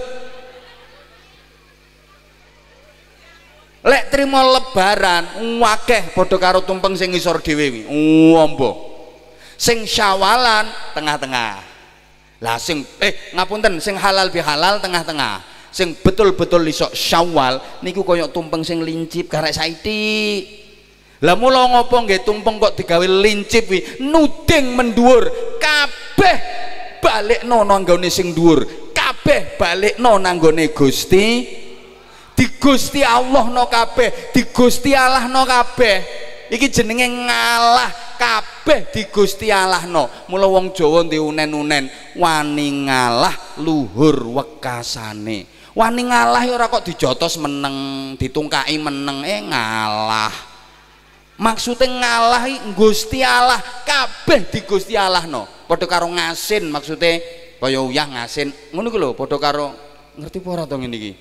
lek trimo lebaran wakeh padha karo tumpeng sing ngisor dhewe kuwi ombo sing syawalan tengah-tengah lah sing eh ngapunten sing halal bihalal tengah-tengah sing betul-betul iso syawal niku koyok tumpeng sing lincip karek saiti lah mula ngopo nggih tumpeng kok digawe lincip wi nuding mendhuwur kabeh balekno nanggone sing dur, kabeh balekno nanggone Gusti di Gusti Allah no kabeh di Gusti Allah no kabeh iki jenenge ngalah kabeh di Gusti Allah no mulau wong Jowo diunen-unen wani ngalah luhur wekasane wani ngalah ya ora kok dijotos meneng ditungkai meneng eh ngalah maksudnya ngalahi Gusti Allah kabeh di Gusti Allah no padha karo ngasin maksudnya kaya uyah ngasin ngono ku lho karo ngerti apa ora ini ngene iki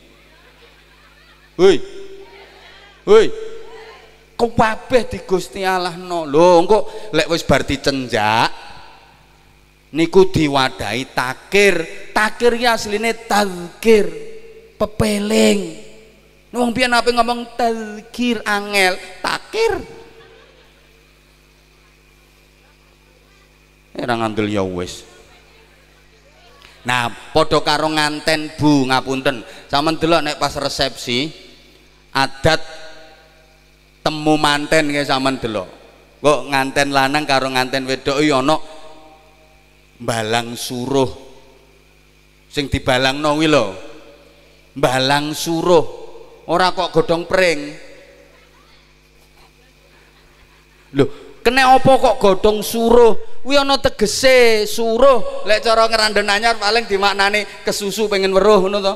woi woi kabeh di Gusti Allah no lho engko lek wis bar dicenjak niku diwadahi takir takir ya asline takir pepeling wong piye ngomong takir angel takir Eh, ora ngandel ya wis nah padha karo nganten Bu ngapunten sampean delok nek pas resepsi adat temu manten kaya sampean delok kok nganten lanang karo nganten wedok ya ana balang suruh sing dibalangno kuwi lho balang suruh ora kok godhong pring kena opo kok godhong suruh kuwi ana tegese suruh lek cara ngrandhen anyar paling dimaknani kesusu pengen weruh ngono to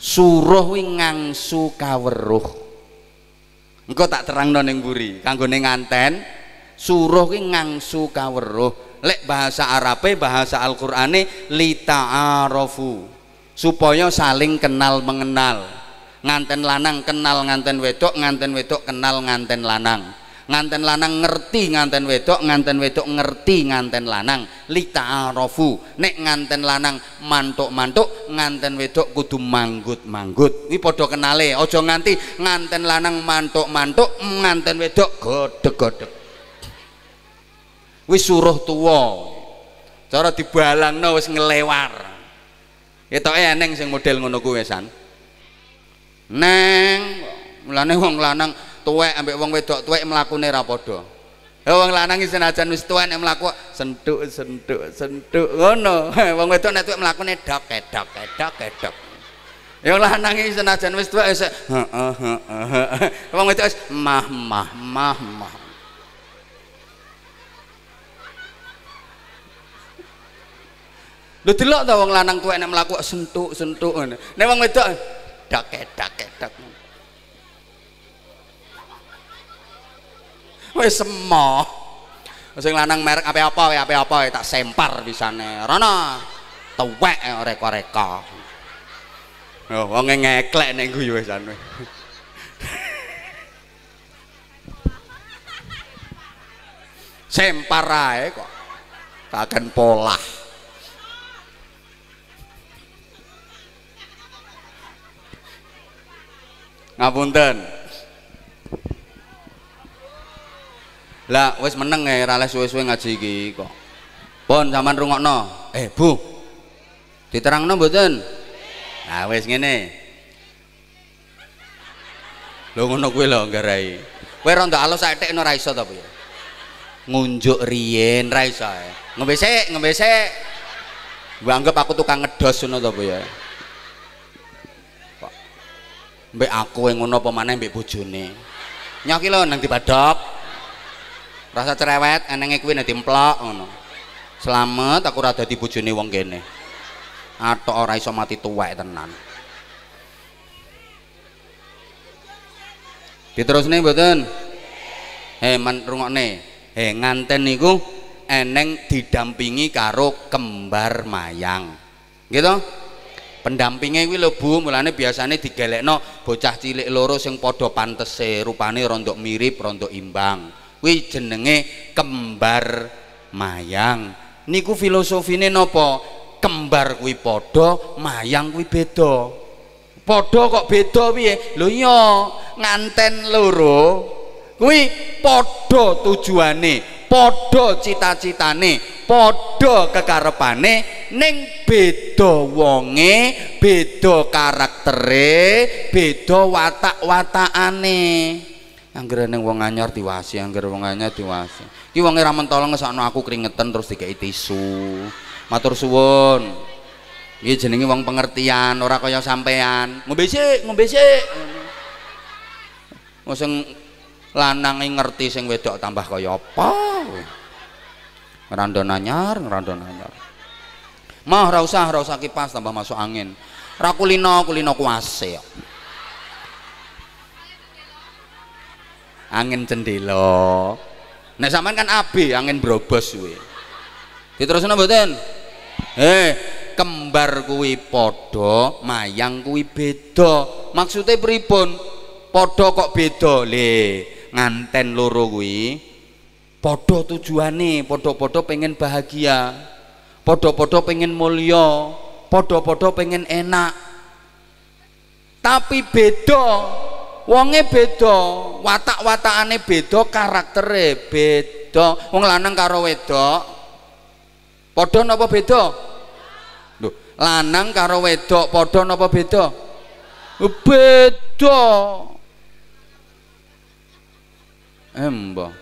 suruh kuwi ngangsu kaweruh engko tak terangno ning mburi kanggone nganten suruh kuwi ngangsu kaweruh lek bahasa Arabe bahasa Al-Qur'ane lita'arafu supaya saling kenal mengenal nganten lanang kenal nganten wedok nganten wedok kenal nganten lanang nganten lanang ngerti nganten wedok nganten wedok ngerti nganten lanang lita lita'arofu nek nganten lanang mantuk-mantuk nganten wedok kudu manggut-manggut ini podok kenale ojo nganti nganten lanang mantuk-mantuk nganten wedok godek godek. wis suruh tuwo cara dibalangno wis ngelewar itu eneng sing model ngono kuesan. san neng mulane wong lanang tuwek ambek wong wedok tuwek mlakune ra padha Lah wong lanang iki wis tuwa mlaku senduk senduk senduk ngono. Wong wedok nek tuwa mlakune dok kedok kedok kedok. Ya lanang iki wis tuwa wis heeh Wong wedok wis mah mah mah mah. Lho delok ta wong lanang tuwa nek mlaku senduk senduk ngono. Nek wong wedok kedak kedak kedak weh semua sing lanang merek apa apa ya apa apa tak sempar di sana rono tuwek reko reko oh wong e ngeklek neng gue wes anu sempar aja kok takkan polah Ngapunten. Lah wes meneng ae ra suwe-suwe ngaji iki kok. Pun sampean rungokno. Eh, Bu. no mboten? Nah, wis ngene. Lho ngono lo lho nggarai. Kowe rondo alus ethekno no raiso ta, Bu? Ngunjuk riyen raiso iso ae. Ngombe sik, anggap aku tukang ngedos no ta, Bu ya mbek aku yang ngono apa maneh mbek bojone nyoki lho nang dibadok rasa cerewet enenge kuwi nek dimplok ngono selamat aku ora dadi bojone wong kene atok ora iso mati tuwek tenan diterusne mboten he men rungokne he nganten niku eneng didampingi karo kembar mayang gitu Pendampingnya kuwi lho Bu mulane digelek no bocah cilik loro yang podo pantese rupane rontok mirip rontok imbang kuwi jenenge kembar mayang niku filosofine po kembar kuwi podo mayang kuwi bedo podo kok bedo piye lo iya nganten loro kuwi podo tujuane podo cita-citane podo kekarepane neng beda wonge beda karaktere beda watak-watakane anggere ning wong anyar diwasi anggere wong anyar diwasi iki wonge ra mentolo ngesokno aku keringetan terus dikeki tisu matur suwun iki jenenge wong pengertian ora kaya sampean ngombe sik ngombe sik sing lanang ngerti sing wedok tambah kaya apa ngrandon anyar randon anyar mah ora usah ora usah kipas tambah masuk angin ra kulino kulino kuase angin cendela nek nah, sampean kan AB angin brobos kuwi diterusno mboten eh kembar kuwi padha mayang kuwi beda maksude pripun padha kok beda le nganten loro kuwi padha tujuane padha-padha pengen bahagia podo-podo pengen mulia podo-podo pengen enak tapi bedo, wonge bedo, watak-watakane watak beda karaktere bedo, wong lanang karo wedok padha napa bedo, lho lanang karo wedok padha napa bedo, bedo, embo eh,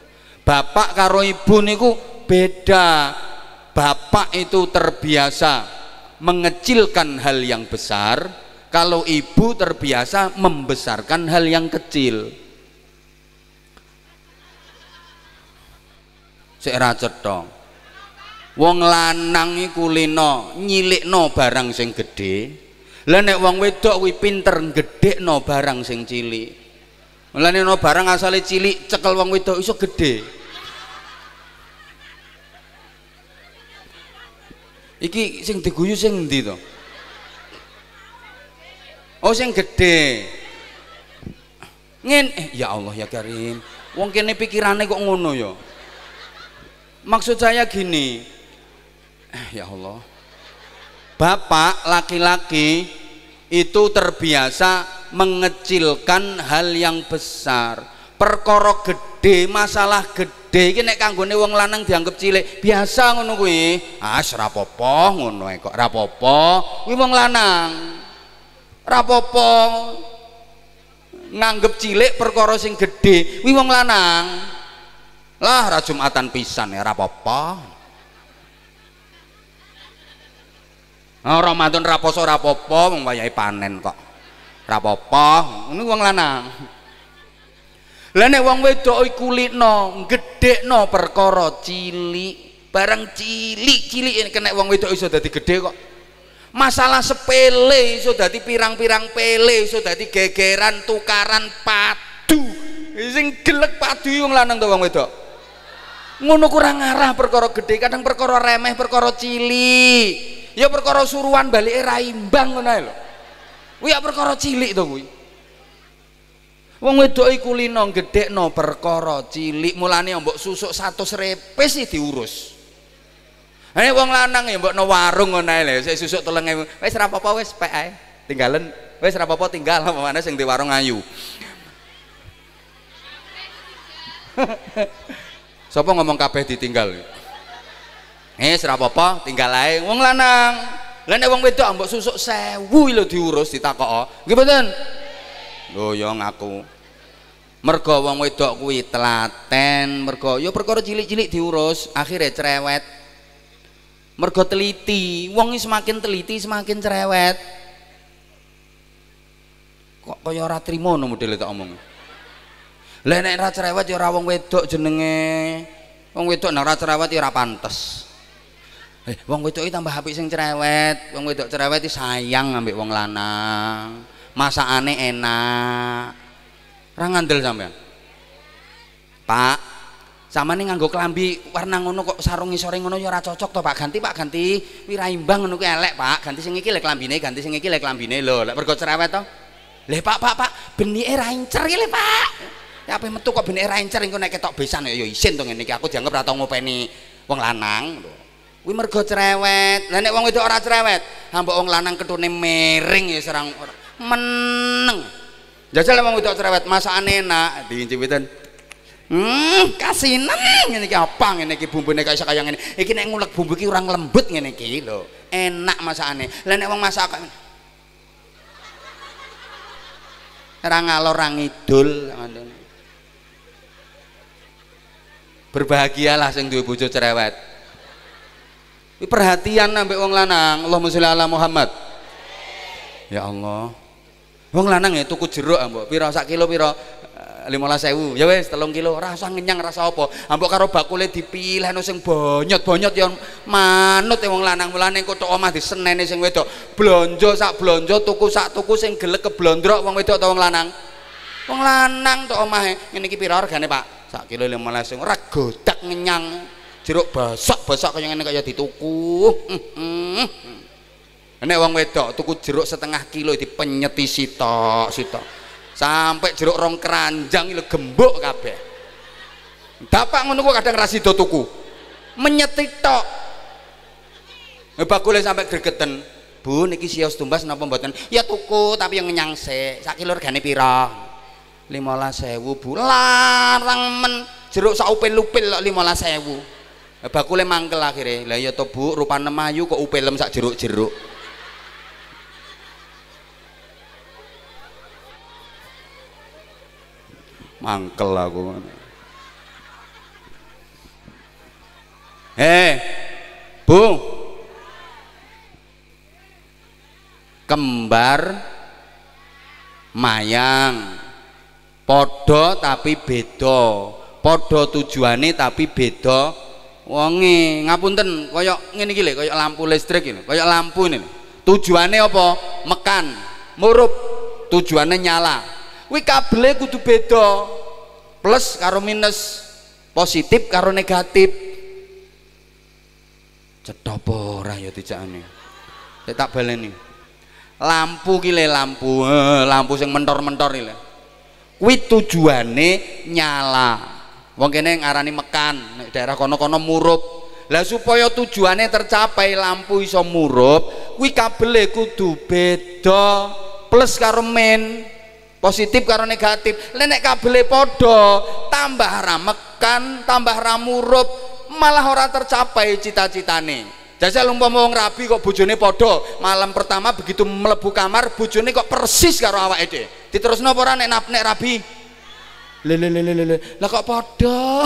bapak karo ibu niku beda bapak itu terbiasa mengecilkan hal yang besar kalau ibu terbiasa membesarkan hal yang kecil saya dong wong lanang iku lino no barang sing gede, lenek wong wedok wi pinter gede no barang sing cilik lenek no barang asale cilik cekel wong wedok iso gede. Iki sing diguyu sing endi to? Oh sing gede. Ngen eh, ya Allah ya Karim. Wong kene pikirane kok ngono ya. Maksud saya gini. Eh, ya Allah. Bapak laki-laki itu terbiasa mengecilkan hal yang besar. Perkara gede, masalah gede D iki nek kanggone wong lanang dianggap cilik, biasa ngono kuwi. Ah, rapopo ngono kok rapopo. Kuwi wong lanang. Rapopo nganggep cilik perkara sing gedhe kuwi wong lanang. Lah ra Jumatan pisan ya rapopo. Ora oh, mantun raposo rapopo wong wayahe panen kok. Rapopo, ngono wong lanang. Lah nek wong wedok iku likno, gedhekno perkara cilik, barang cilik-cilik kena wong wedok iso dadi gedhe kok. Masalah sepele iso dadi pirang-pirang pele, iso dadi gegeran tukaran padu. Sing gelek padu wong lanang to wong wedok. Ngono kurang arah perkara gede kadang perkara remeh, perkara cilik. Ya perkara suruhan balik raimbang ngono lho. Kuwi ya perkara cilik to kuwi. Wong wedok iku lino gedhekno perkara cilik mulane mbok susuk 100 repes sih diurus. Eh wong lanang ya mbokno warung ngono ae lho, susuk 3000. Wis ora apa-apa wis pek ae. Tinggalen wis ora apa-apa tinggal apa mana sing di warung ayu. Sopo ngomong kabeh ditinggal? Eh ora apa-apa, tinggal ae wong lanang. Lah nek wong wedok mbok susuk 1000 lho diurus ditakoko. Nggih mboten? goyong aku mergo wong wedok kuwi telaten mergo ya perkara cilik-cilik diurus akhirnya cerewet mergo teliti wong semakin teliti semakin cerewet kok kaya ora trimono modele tak omong lha nek ora cerewet ya ora wong wedok jenenge wong wedok nek ora cerewet ya ora pantes eh wong wedok iki tambah apik sing cerewet wong wedok cerewet iki sayang ambek wong lanang masakane enak ra ngandel sampean Pak samane nganggo klambi warna ngono kok sarung isore ngono ya ora cocok to Pak ganti Pak ganti wiraimbang ngono kuwi elek Pak ganti sing iki lek klambine ganti sing iki lek klambine lho lek mergo cerewet to Leh Pak Pak Pak benike ra encer iki Pak ya apa metu kok benike ra encer engko nek ketok besan ya, ya isin to ngene iki aku dianggap ra tau ngopeni wong lanang lho kuwi mergo cerewet. Lah nek wong wedok ora cerewet, hambok wong lanang ketune miring ya serang meneng jajal emang udah cerewet masakan enak diincipin hmm kasinan ini ki apa ini ki bumbu ini kayak kaya ini ini nek ngulek bumbu ki kurang lembut ini ki lo enak masakane lah nek wong masakan orang ngalor orang ngidul berbahagialah sing duwe bojo cerewet perhatian ambek uang lanang Allahumma sholli ala Muhammad ya Allah wong lanang ya tuku jeruk ambo pira sak kilo pira eh, lima sewu ya wes telung kilo rasa ngenyang rasa apa ambo karo bakule dipilih no sing bonyot bonyot yang manut ya wong lanang mulane kuto omah di senen sing wedok blonjo sak blonjo tuku sak tuku sing gelek blondro, wong wedok atau wong lanang wong lanang to omahe ngene iki pira regane Pak sak kilo lima sewu ora godak ngenyang jeruk basok basok kaya ngene kaya dituku hmm, hmm. Nek wong wedok tuku jeruk setengah kilo dipenyeti sitok sitok. Sampai jeruk rong keranjang lho gembok kabeh. Dapak ngono kok kadang do tuku. Menyeti tok. Bakule sampai gregeten. Bu niki sios tumbas napa mboten? Ya tuku tapi yang nyangse sik. Sak kilo regane pira? 15000 Bu. Larang men jeruk sak upil-upil kok 15000. Bakule mangkel akhirnya, Lah ya to Bu, rupane mayu kok lem sak jeruk-jeruk. mangkel aku hei eh, bu kembar mayang podo tapi bedo, podo tujuannya tapi bedo, wonge ngapunten kaya ini gile, lho lampu listrik ini koyok lampu ini Tujuannya apa mekan murup tujuannya nyala kuwi kabele kudu beda plus karo minus positif karo negatif cetopo apa ora ya dijakane saya tak baleni lampu gile lampu lampu sing mentor-mentor iki kuwi tujuane nyala wong kene ngarani mekan daerah kono-kono murup lah supaya tujuane tercapai lampu iso murup kuwi kabele kudu beda plus karo min positif karo negatif lenek kabele podo tambah ramekan tambah ramurup malah ora tercapai cita-citane jajal umpama mau ngerapi kok bojone podo malam pertama begitu melebu kamar bojone kok persis karo awak dhewe diterusno apa ora nek nek rapi, lele lele lele, lah kok podo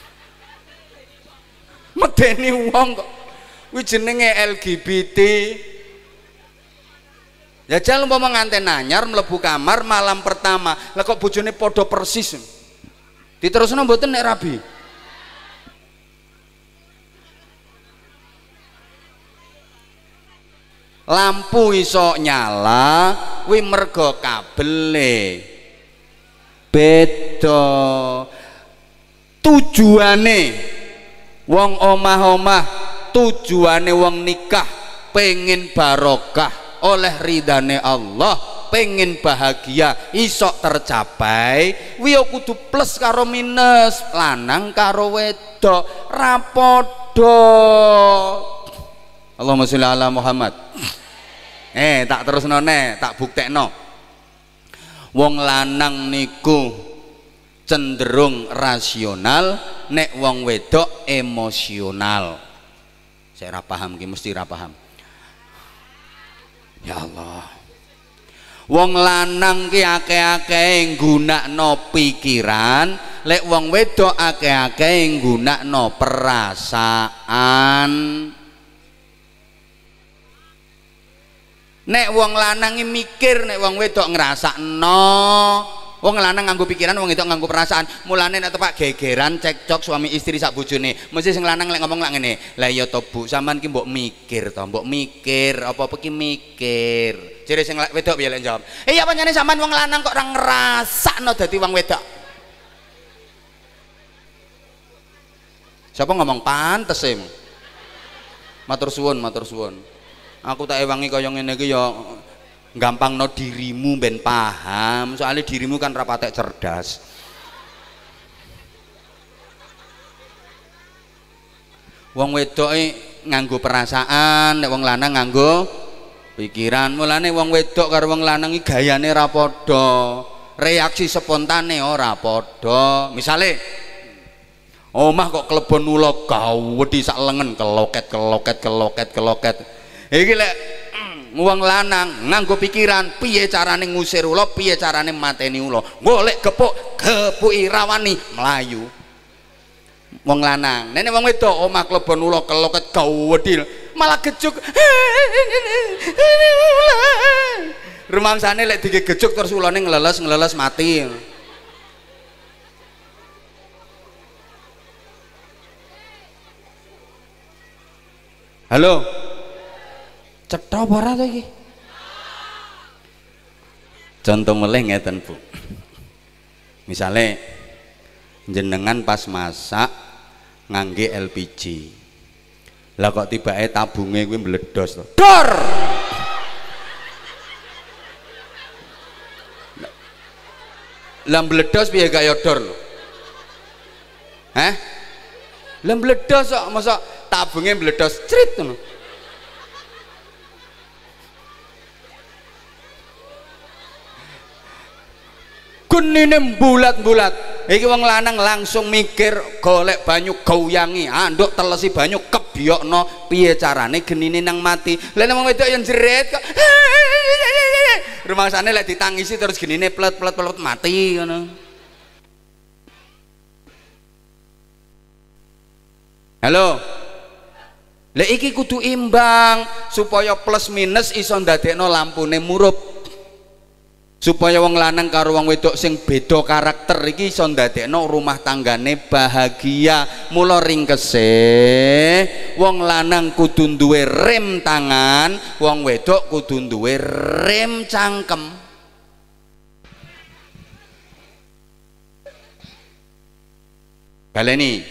medeni wong kok wijenenge LGBT Ya jangan lupa nganten nanyar melebu kamar malam pertama. Lah kok bojone padha persis. Diterusno mboten nek rabi. Lampu iso nyala kuwi mergo kabele. Beda tujuane wong omah-omah tujuane wong nikah pengen barokah oleh ridane Allah pengen bahagia isok tercapai wiyo kudu plus karo minus lanang karo wedok rapodo Allahumma sholli ala Muhammad eh tak terus none tak bukti no wong lanang niku cenderung rasional nek wong wedok emosional saya rapaham ki mesti rapaham Ya Allah. Wong lanang ki akeh-akeh no pikiran, lek wong wedok keake-ake akeh-akeh no perasaan. Nek wong lanang mikir, nek wong wedok ngerasa no wong lanang nganggo pikiran wong itu nganggo perasaan mulane nek Pak gegeran cekcok suami istri sak bojone mesti sing lanang lek ngomong lak ngene lah ya to Bu sampean ki mbok mikir to mbok mikir apa-apa ki mikir Jadi sing wedok piye lek jawab eh ya pancene sampean wong lanang kok ora ngrasakno dadi wong wedok siapa ngomong pantes sih? matur suwun matur suwun aku tak ewangi kaya ngene iki ya gampang no dirimu ben paham soalnya dirimu kan rapatek cerdas wong wedok e nganggo perasaan nek wong lanang nganggo pikiran mulane wong wedok karo wong lanang gayane ra padha reaksi spontane ora padha misale omah kok klebon ula gawedi sak lengen keloket keloket keloket keloket iki lek wong lanang nganggo pikiran piye carane ngusir ulo piye carane mateni ulo golek gepuk gepuki rawani Melayu wong lanang nene wong wedok omak lebon ulo keloket gawedil malah gejuk sana lek digegejuk terus neng ngleles ngleles mati halo Cetha apa ora iki? Contoh melih ngeten, Bu. Misale jenengan pas masak ngangge LPG. Lah kok tibake tabunge kuwi meledos to. Dor! Lah meledos piye gak ya dor lho. Hah? Lah mbledos kok masa tabunge meledos crit ngono. genine bulat-bulat iki wong lanang langsung mikir golek banyu goyangi anduk ah, telesi banyu kebiokno piye carane genine nang mati lha wong wedok yang jerit kok rumangsane lek ditangisi terus genine plet-plet-plet mati ngono Halo. Lek iki kudu imbang supaya plus minus iso ndadekno lampune murup supaya wong lanang karo wong wedok sing beda karakter iki iso ndadekno rumah tanggane bahagia mula ringkese wong lanang kudu duwe rem tangan wong wedok kudu duwe rem cangkem Baleni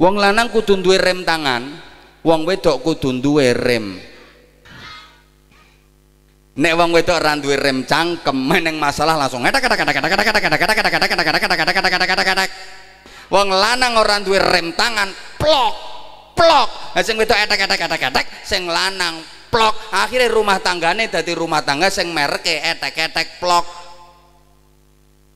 wong lanang kudu duwe rem tangan wong wedok kudu duwe rem nek wong wedok ora duwe rem cangkem meneng masalah langsung kata kata kata kata kata kata kata kata kata kata kata kata kata kata kata kata wong lanang ora duwe rem tangan plok plok sing wedok kata kata kata kata sing lanang plok akhirnya rumah tanggane dadi rumah tangga sing mereke etek-etek plok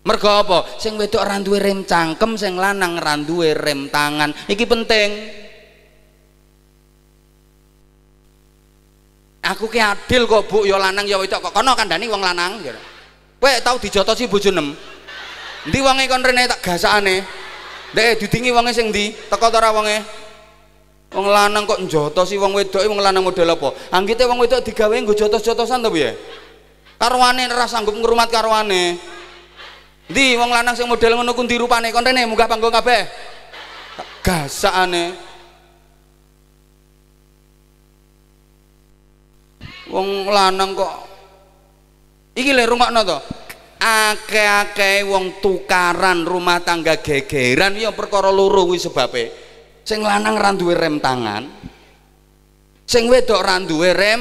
mergo apa sing wedok ora duwe rem cangkem sing lanang ora duwe rem tangan iki penting aku ki adil kok bu ya lanang ya wedok kok kono kandhani wong lanang ya kowe tau dijotosi bojo nem ndi wonge kon rene tak gasakane ndek didingi wonge sing ndi teko ta ora wonge wong lanang kok njotosi wong wedok e, wong lanang model apa anggite wong wedok digawe nggo jotos-jotosan to piye ya? karwane ora sanggup ngrumat karwane ndi wong lanang sing model ngono ku ndi rupane kon rene munggah panggung kabeh gasakane wong lanang kok iki lho rungokno to akeh-akeh wong tukaran rumah tangga gegeran ya perkara loro kuwi sebabe sing lanang ra duwe rem tangan sing wedok ra duwe rem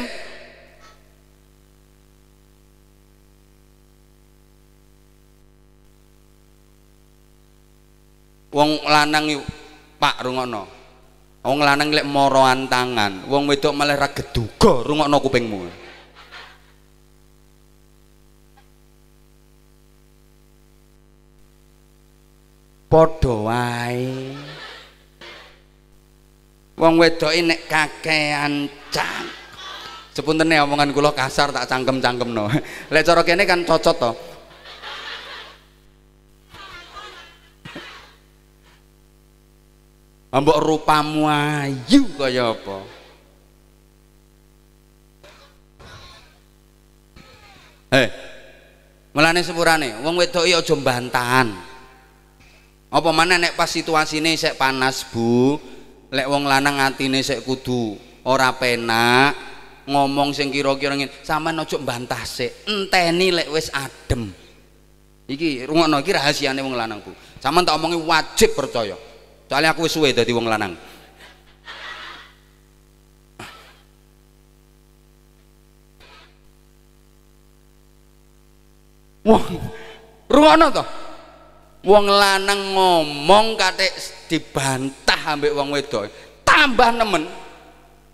wong lanang yuk pak rungokno wong lanang lek moroan tangan wong wedok malah ra geduga rungokno kupingmu padha wae wong wedok nek kakean cang sepuntene omongan kula kasar tak cangkem-cangkemno lek cara kene kan cocot to mbok rupamu ayu kaya apa eh melane sepurane wong wedok ya aja bantahan apa mana nek pas situasine sik panas Bu lek wong lanang ini sik kudu ora penak ngomong sing kira-kira ngene sampean aja bantah sik enteni lek wes adem iki rungokno rahasia nih wong lanang Bu sampean tak omongi wajib percaya soalnya aku suwe dadi wong lanang Wong, rungokno to. Wong lanang ngomong katik dibantah ambek wong wedok. Tambah nemen.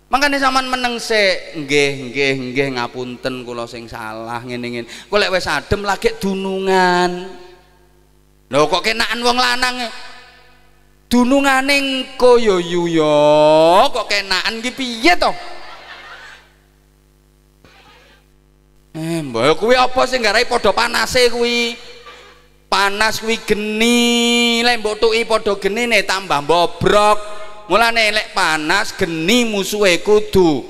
Makane zaman meneng sik, nggih, nggih, nggih ngapunten kula sing salah ngene-ngene. Kok lek wis adem lagi dunungan. Lho kok kenaan wong lanang dunungane koyo ya yuya kok kenaan ki piye to Eh, mbah kuwi apa sing podo padha panase kuwi? Panas kuwi geni, lek mbok tuki padha genine tambah bobrok. Mulane lek panas geni musuhe kudu.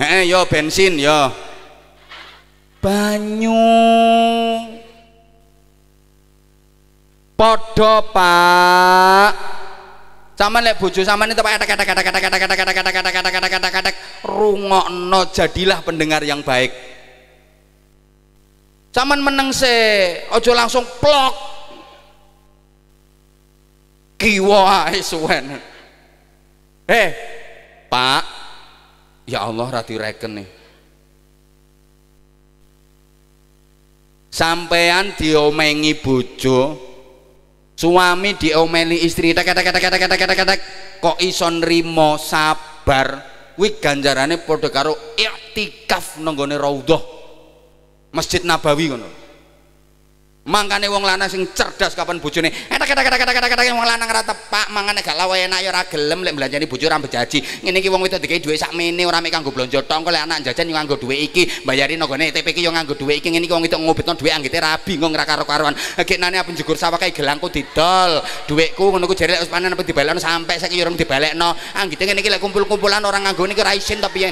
Heeh, yo bensin yo, Banyu. Podo pak. sama lek bojo sama ini, pak kata kata kata kata kata kata kata kata kata kata kata kata rungokno jadilah pendengar yang baik. Saman meneng se, ojo langsung plok. Kiwa suwen. Eh, Pak. Ya Allah ra direken nih. Sampean diomengi bojo suami diomeli istri tak tak tak tak tak tak tak kok isonrimo sabar kuwi ganjarane padha karo iktikaf nang gone raudhah Masjid Nabawi ngono mangkane wong lanang sing cerdas kapan bojone etak kata kata kata kata wong lanang ora tepak mangane gak lawe enak ya ora gelem lek belanjani bojo ora bejaji ngene iki wong wedok dikai dua sakmene ora mek kanggo blonjo tongko lek anak jajan yo nganggo dhuwit iki bayarin nogone ETP iki yo nganggo dhuwit iki ngene iki wong wedok ngobetno dhuwit anggite ra bingung ra karo karuan genane apa njegur sawah kae gelangku didol dhuwitku ngono ku jare wis panen apa dibalekno sampe saiki yo urung dibalekno anggite ngene iki lek kumpul-kumpulan orang nganggo niki ora isin tapi piye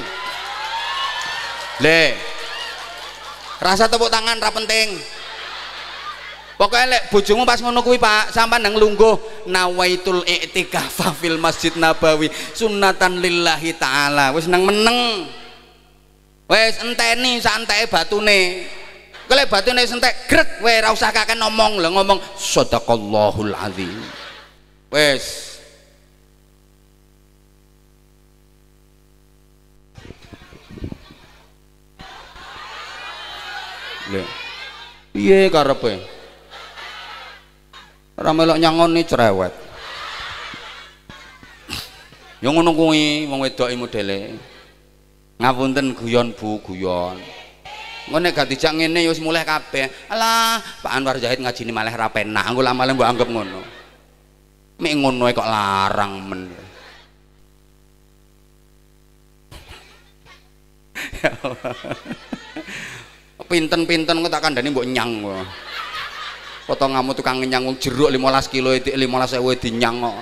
le rasa tepuk tangan ra penting pokoknya lek bojomu pas ngono kuwi Pak sampean nang lungguh nawaitul i'tikaf fil Masjid Nabawi sunatan lillahi taala wis nang meneng wis enteni sak enteke batune batu batune sentek grek weh, rausah kakek ngomong lah ngomong sodakallahul azim wes Lho. Piye karepe? ora nyangon nih cerewet yang ngono mau wong wedoki modele ngapunten guyon Bu guyon engko nek gak dijak ngene ya wis mulai kabeh alah Pak Anwar Zahid ngajine malah ra penak engko anggap ngono mek ngono e kok larang men pinten-pinten kok tak kandhani mbok nyang kok potonganmu tukang nyangung jeruk 15 kilo itu 15 ewe di nyangok.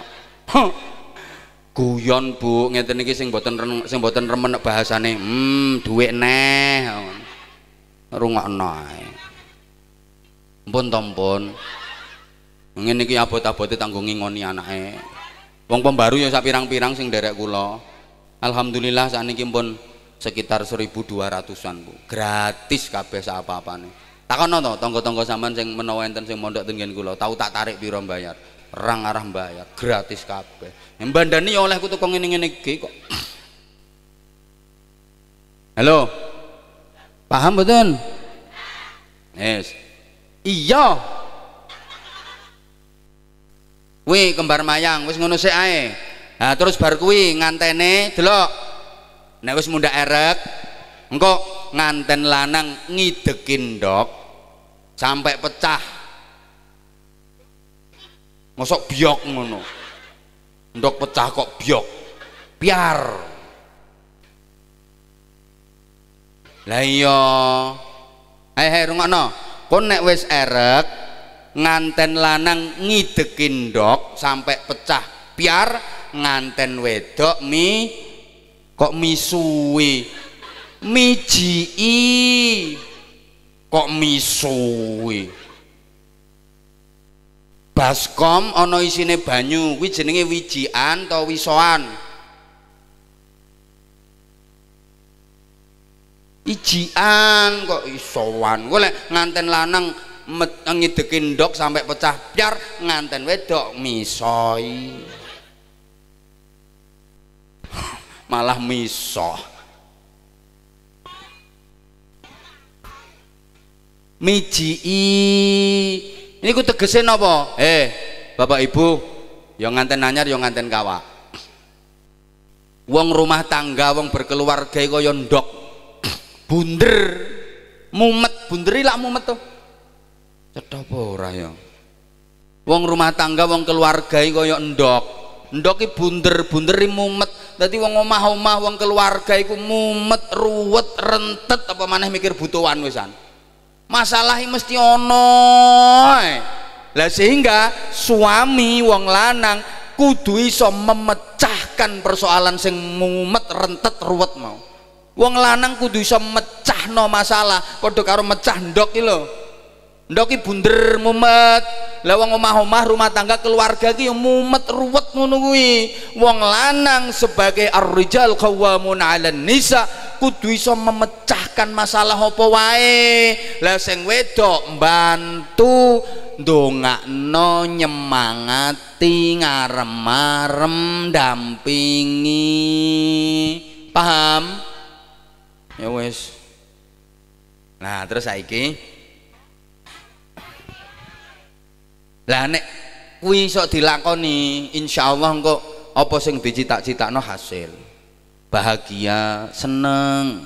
guyon bu ngeten niki sing boten sing boten remen bahasane hmm duit neh rungokno ae mpun to mpun ngene iki abot-abote tanggo ngingoni anake wong pembaru ya sak pirang-pirang sing derek kula alhamdulillah saat sakniki pun sekitar 1200-an bu gratis kabeh sak apa-apane Takono to tangga-tangga sampean sing menawa enten sing mondok ten kula, tau tak tarik piro bayar. Rang arah bayar, gratis kabeh. Mbandani oleh olehku tukang ngene-ngene iki kok. Halo. Paham betul? Yes. Iya. Kuwi kembar mayang wis ngono sik ae. Nah, terus bar kuwi ngantene delok. Nek wis mundak erek, engko nganten lanang ngidekin dok sampai pecah ngosok biok ngono ndok pecah kok biok piar lah iya hei rumah rungokno kon nek wis erek nganten lanang ngideki ndok sampai pecah piar nganten wedok mi kok misui mijii kok misuwe baskom ana isine banyu kuwi jenenge wijian atau wisoan ijian kok isoan kok lek nganten lanang ngideki ndok sampai pecah Biar nganten wedok misoi malah misoh ini ku tegesin apa? eh Bapak Ibu yang nganten nanyar, yang nganten kawa. wong rumah tangga wong berkeluarga kaya dok, bunder mumet bunderi ilah mumet tuh cetha orang ya wong rumah tangga wong keluarga itu ya dok, dok itu bunder bunderi mumet tadi wong omah-omah wong keluarga itu mumet ruwet rentet apa mana mikir butuhan wisan masalahnya mesti ono eh. lah sehingga suami wong lanang kudu iso memecahkan persoalan sing mumet rentet ruwet mau wong lanang kudu iso no masalah padha karo mecah ndok iki lho ndok bunder mumet lah wong omah-omah rumah tangga keluarga iki mumet ruwet ngono kuwi wong lanang sebagai ar-rijal qawwamun 'alan nisa kudu iso memecahkan masalah apa wae lah sing wedok mbantu ndongakno nyemangati ngarem-arem dampingi paham ya wis nah terus saiki lah nek kuwi iso dilakoni insyaallah engko apa sing dicita citakno hasil bahagia, seneng.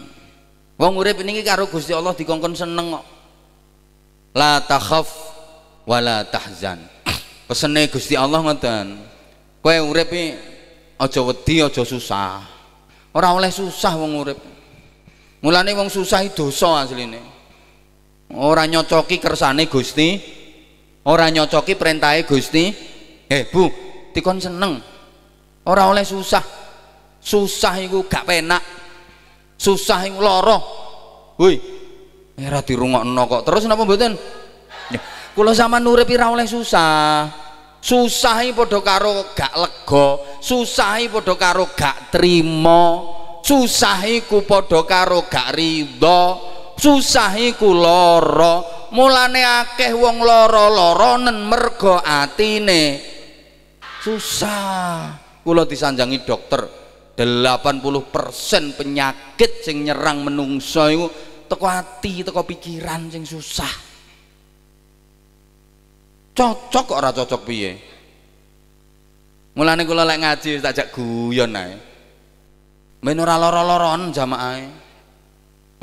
Wong urip niki karo Gusti Allah dikongkon seneng kok. La takhaf wa la tahzan. Pesene Gusti Allah ngoten. Kowe urip iki aja wedi, aja susah. Ora oleh susah wong urip. Mulane wong susah iki dosa asline. Ora nyocoki kersane Gusti, ora nyocoki perintahe Gusti. Eh, Bu, dikon seneng. Ora oleh susah susah iku gak penak susah iku lara woi ora dirungokno kok terus napa mboten kula sama nuripi ora oleh susah susahiku padha karo gak lega susahi padha karo gak trima susahi ku padha karo gak ridho susahi ku lara mulane akeh wong lara-laranen mergo atine susah kula disanjangi dokter 80% penyakit sing nyerang menungso itu teko hati, teko pikiran sing susah. Cocok kok ora cocok piye? mulai kula lek ngaji tak jak guyon ae. Men ora lara-laron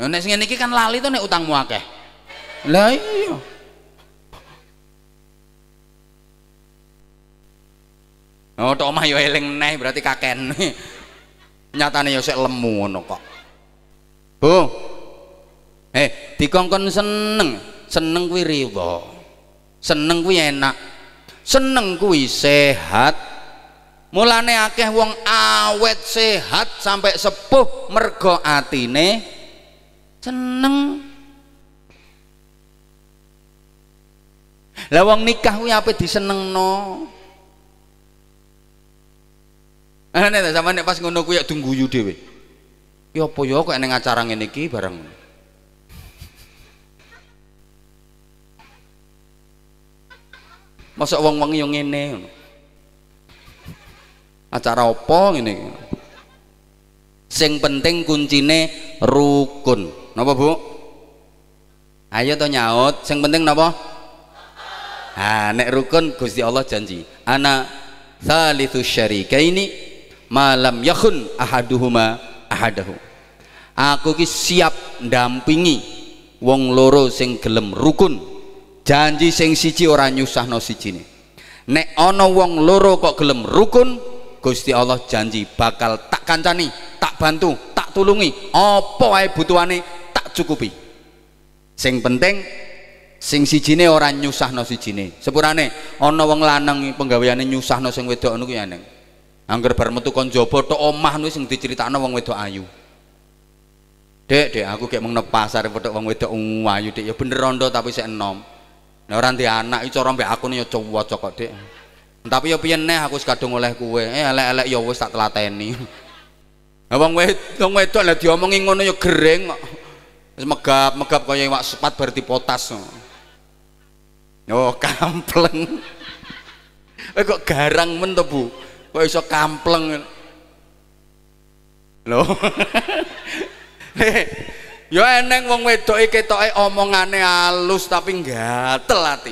Nek sing kan lali to nek utangmu akeh. Lah iya. Oh, tok omah yo eling neh berarti kaken. nyatane ya sik lemu ngono kok Bu eh dikongkon seneng seneng kuwi riba seneng kuwi enak seneng kuwi sehat mulane akeh wong awet sehat sampai sepuh mergo atine seneng lah wong nikah kuwi ape disenengno Eh, nek sama nek pas ngono kuwi ya dungguyu dhewe. Ki ya apa ya kok ning acara ngene iki bareng. Masa wong-wong yo ngene Acara apa ngene iki? Sing penting kuncine rukun. Napa, Bu? Ayo to nyaut, sing penting napa? Ha, nek rukun Gusti Allah janji, ana salisus ini malam yakhun ahaduhuma ahadahu aku ki siap dampingi wong loro sing gelem rukun janji sing siji ora nyusahno sijine nek ono wong loro kok gelem rukun Gusti Allah janji bakal tak kancani tak bantu tak tulungi apa wae butuhane tak cukupi sing penting sing sijine ora nyusahno sijine sepurane ono wong lanang penggaweane nyusahno sing wedok niku ya neng Angger bar metu kon jaba tok omah nulis sing diceritakno wong wedok ayu. Dek, dek aku kayak mengne pasar wedok wong wedok ayu dek ya bener rondo tapi sik enom. Nah ora ndek anak iki cara mbek aku yo ya cowok kok dek. Tapi yo ya piye neh aku sekadung oleh kue, eh elek-elek yo ya wis tak telateni. Nah wong wedok wong wedok lah diomongi ngono yo gering kok. Wis megap-megap kaya iwak sepat bar dipotas. Oh kampleng. Eh kok garang men to, Bu? kok iso kampleng lho ya eneng wong wedoke ketoke omongane halus tapi gatel ati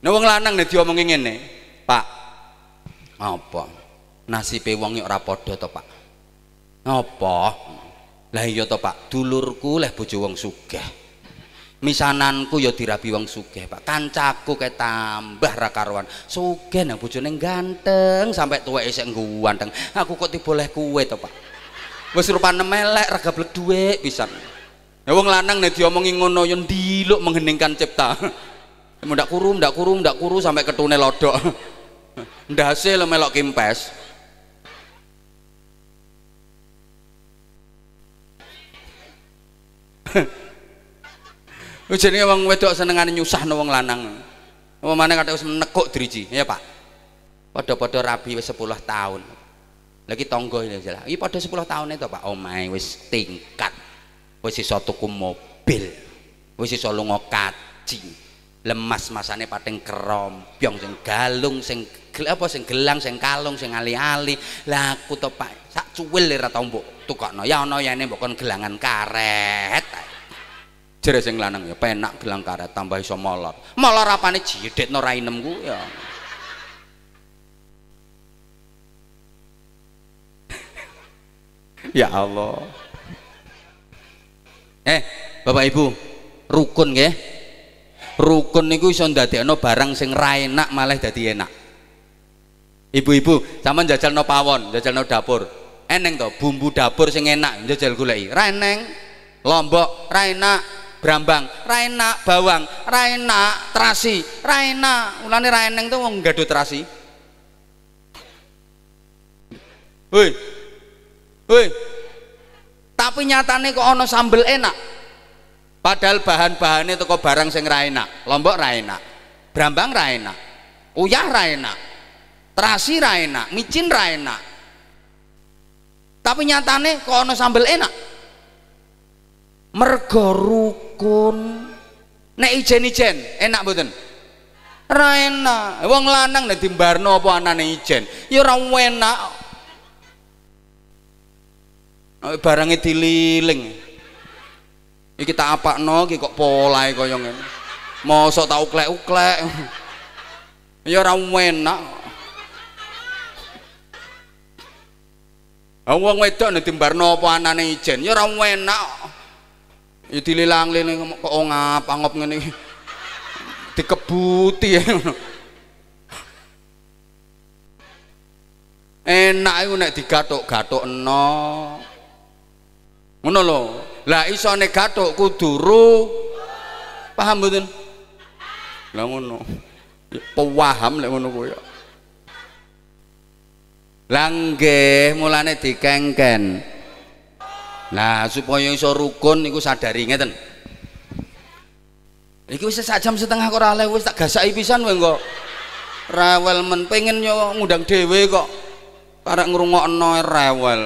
nek wong lanang nek diomongi ngene Pak apa nasibe wong ora padha to Pak apa lah iya to Pak dulurku leh bojo wong sugih misananku ya dirabi wong sugih Pak kancaku kayak tambah rakarwan karuan sugih nang bojone ganteng sampai tua sik ganteng aku kok diboleh kue to Pak wis rupane melek rega blek pisan ya wong lanang nek diomongi ngono yo ya diluk mengheningkan cipta ndak kuru ndak kuru ndak kuru sampai ketune lodok ndase melok kimpes Heh jadi wong wedok senengane nyusahno wong lanang. Apa mana kata wis nekuk driji, ya Pak. Pada pada rabi wis 10 tahun. Lagi tonggo ini salah. Iki padha 10 tahun itu Pak. oh my wis tingkat. Wis iso tuku mobil. Wis iso lunga kaji. Lemas masane pating kerombyong sing galung sing apa sing gelang sing kalung sing ali-ali. Lah aku to Pak, sak cuwil ora tau mbok tukokno. Ya ana yene mbok kon gelangan karet jere sing lanang ya penak gelang karet tambah iso molor molor apane no ra ku ya ya Allah eh Bapak Ibu rukun nggih rukun niku iso ndadekno barang sing ra enak malah dadi enak ibu-ibu sama jajalno pawon jajalno dapur eneng to bumbu dapur sing enak jajal goleki ra eneng lombok ra enak brambang, raina bawang, raina terasi, raina ulane raineng tuh nggak gado terasi. Woi, woi, tapi nyatane kok ono sambel enak. Padahal bahan-bahannya itu toko barang sing raina, lombok raina, brambang raina, uyah raina, terasi raina, micin raina. Tapi nyatane kok ono sambel enak. Mergo rukun nek ijen-ijen enak mboten ora enak wong lanang nek dimbarno apa anane ijen ya ora enak barangnya dililing iki tak apakno iki kok polahe kaya ngene mosok tak uklek-uklek ya ora enak wong wedok nek dimbarno apa anane ijen ya ora enak Ya dililang-liling kok ngap-ngop ngene Dikebuti ngono. Enak iku nek digathuk no, Ngono lho. Lah iso gathuk kudu ru. Paham mboten? Lah ngono. Ya Paham lek ngono kuwi. Lah nggih mulane dikengken. Nah, supaya iso rukun niku sadari ngeten. Iki wis sak jam setengah kok ora wis tak gasaki pisan kowe kok. Rewel men pengen yo ngundang dhewe kok. Para ngrungokno rewel.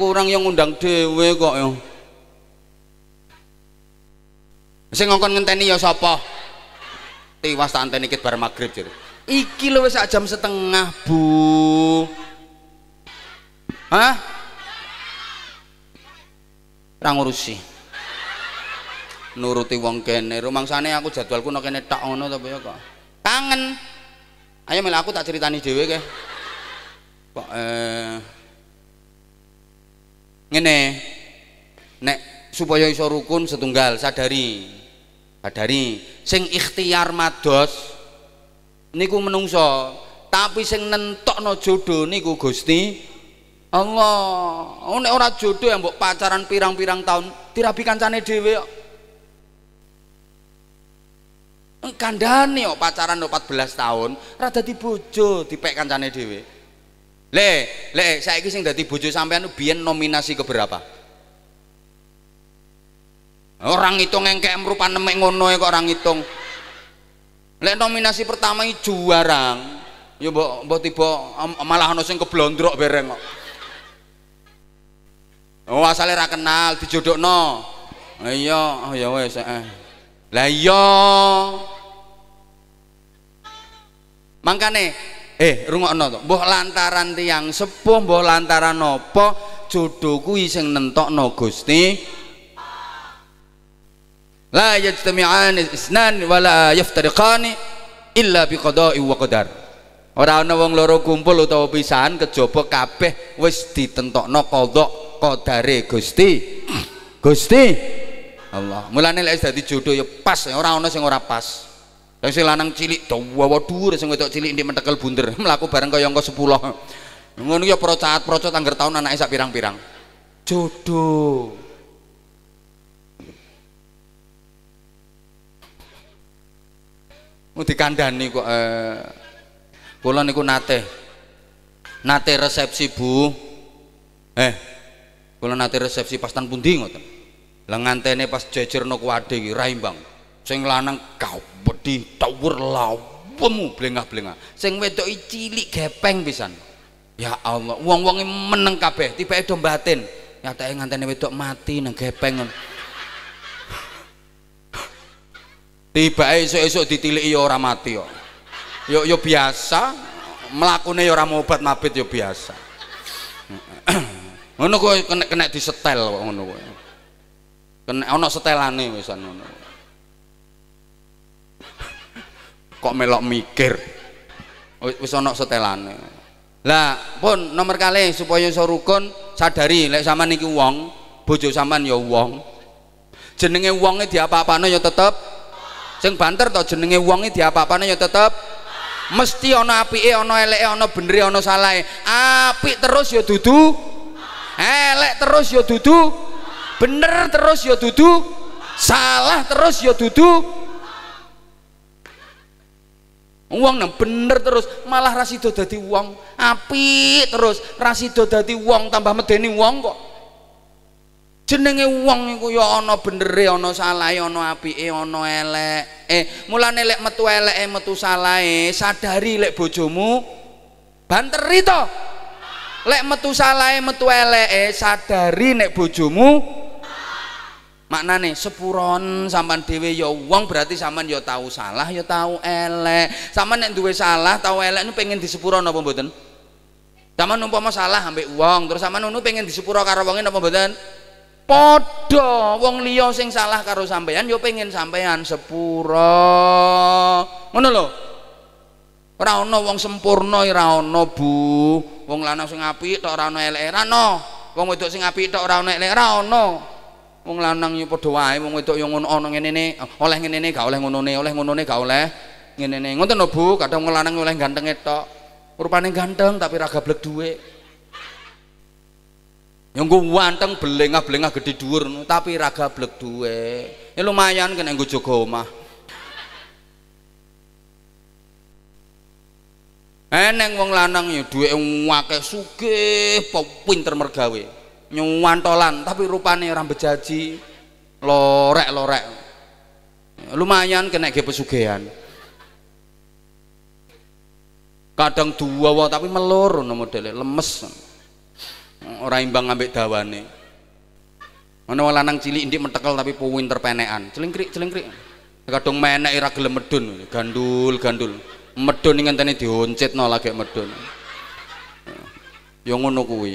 Kurang yang ngundang dhewe kok yo. Sing ngongkon ngenteni ya sapa? Tiwas tak anteni kit bar magrib jare. Iki lho wis sak jam setengah, Bu. Hah? ra ngurusi nuruti wong kene rumangsane aku jadwalku nang kene tak ngono ta ya kok kangen ayo melu aku tak ceritani dhewe ke kok eh ngene nek supaya iso rukun setunggal sadari sadari sing ikhtiar mados niku menungso tapi sing nentokno jodoh niku Gusti Allah, orang oh, orang jodoh yang buat pacaran pirang-pirang tahun, dirabi kancane dewi, kok. Eh, kandhane pacaran 14 tahun, rada di bojo dipek kancane dewi, Le, le saya sing dari bojo sampean biar nominasi keberapa? Orang yang kayak merupakan nemek ngono e kok orang itu le nominasi pertama itu juara, yuk ya mbok mbok tiba malah nosen ke keblondrok bereng. kok oh asale ra kenal no, iya oh ya wis heeh lah iya mangkane eh rungokno to Mbah lantaran tiyang sepuh mbah lantaran nopo jodoh iseng sing nentokno Gusti la yajtami'an isnan wala yaftariqani illa biqada'i wa qadar ora ana wong loro kumpul utawa pisahan kejaba kabeh wis ditentokno qadha kodare Gusti Gusti Allah mulane lek dadi jodoh ya pas ora ana sing ora pas lek sing lanang cilik dawa dhuwur sing wedok cilik ndek mentekel bunder mlaku bareng kaya angka 10 ngono ya procat procat tangger taun anake sak pirang-pirang jodoh mau oh, dikandani kok eh, kula niku nate nate resepsi bu eh Kula nate resepsi pas tan pundi ngoten. Lah pas jejer jejerno kuwade iki raimbang. Sing lanang kabedi tawur lawemu blengah-blengah. Sing wedok cilik gepeng pisan. Ya Allah, wong wong meneng kabeh, tibake do batin. Nyatake ngantene wedok mati nang gepeng ngono. Tibake esuk-esuk ditiliki ya ora mati yo, Yo yo biasa, mlakune ya ora obat mabit yo biasa ngono kuwi kena kena disetel kok ngono kuwi kena ono setelane wisan ngono kok melok mikir wis ana setelane lah pun nomor kali supaya iso rukun sadari lek sampean iki wong bojo sampean ya wong jenenge wonge diapa-apane ya tetep sing banter to jenenge wonge diapa-apane ya tetep mesti ana apike ana eleke ana benere ana salai. apik terus ya dudu elek eh, terus ya dudu bener terus ya dudu salah terus ya dudu uang nang bener terus malah rasido dadi uang api terus rasido dadi uang tambah medeni uang kok jenenge uang iku ya ana benere ono api, ana ono ana eh mulane lek metu eleke metu salahe sadari lek bojomu banter itu lek metu salahe metu eleke sadari nek bojomu maknane sepuron sampean dhewe ya wong berarti sampean ya tahu salah ya tahu elek sampean nek duwe salah tahu elek nu pengen disepuron apa mboten sampean umpama salah ambek wong terus sampean nu pengen disepuro karo wonge apa mboten padha wong liya sing salah karo sampean ya pengen sampean sepuro ngono lho ora ana wong sempurna ora ana Bu wong lanang sing apik tok ora ana elek ora ana wong wedok sing apik tok ora ana elek ora ana wong lanang yo padha wae wong wedok yo ngono ana ngene oleh ngene gak oleh ngono ne, oleh ngono ne gak oleh ngene ngoten ngono Bu kadang wong lanang oleh ganteng tok rupane ganteng tapi ra gablek duwe yang gue wanteng belengah belengah gede dhuwur tapi raga blek duwe ini ya lumayan kena gue jogo omah eneng wong lanang ya duwe wake sugih pinter mergawe nyuwantolan tapi rupane ora bejaji lorek-lorek lumayan kena ge pesugihan kadang dua waw, tapi melor ngono modele lemes ora imbang ambek dawane ana lanang cilik indik metekel tapi pinter penekan celingkrik celingkrik kadang menek ora gelem medun gandul gandul medun tani ngenteni no lagi medun ya ngono kuwi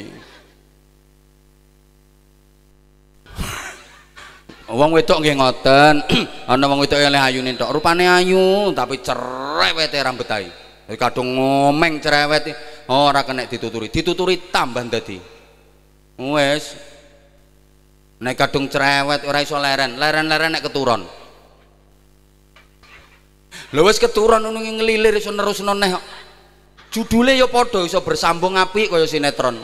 Wong wedok nggih ngoten, ana wong wedok eleh ayune tok. Rupane ayu tapi cerewete rambetahe. Kadung ngomeng cerewet e. oh, ora kena dituturi. Dituturi tambah dadi. wes, Nek kadung cerewet ora iso leren, leren-leren nek keturon lho wis keturun ngono ngelilir so nerus neh judule yo ya podo iso bersambung api koyo sinetron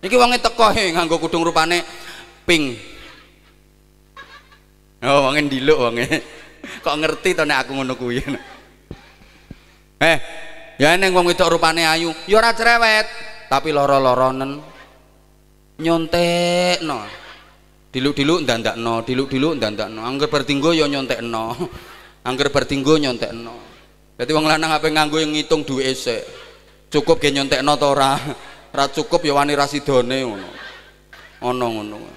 iki wonge teko he nganggo kudung rupane pink oh wonge ndiluk wonge kok ngerti to nek aku ngono kuwi eh ya neng wong wedok rupane ayu Yora ora cerewet tapi loro-loronen dilu diluk-diluk Dilu diluk-diluk no. angger bertinggo ya nyontek no. Angger bertinggo no jadi wong lanang nganggu nganggo ngitung dua EC, Cukup ge nyontek no tora rat cukup ya wani rasidone ono ono, ono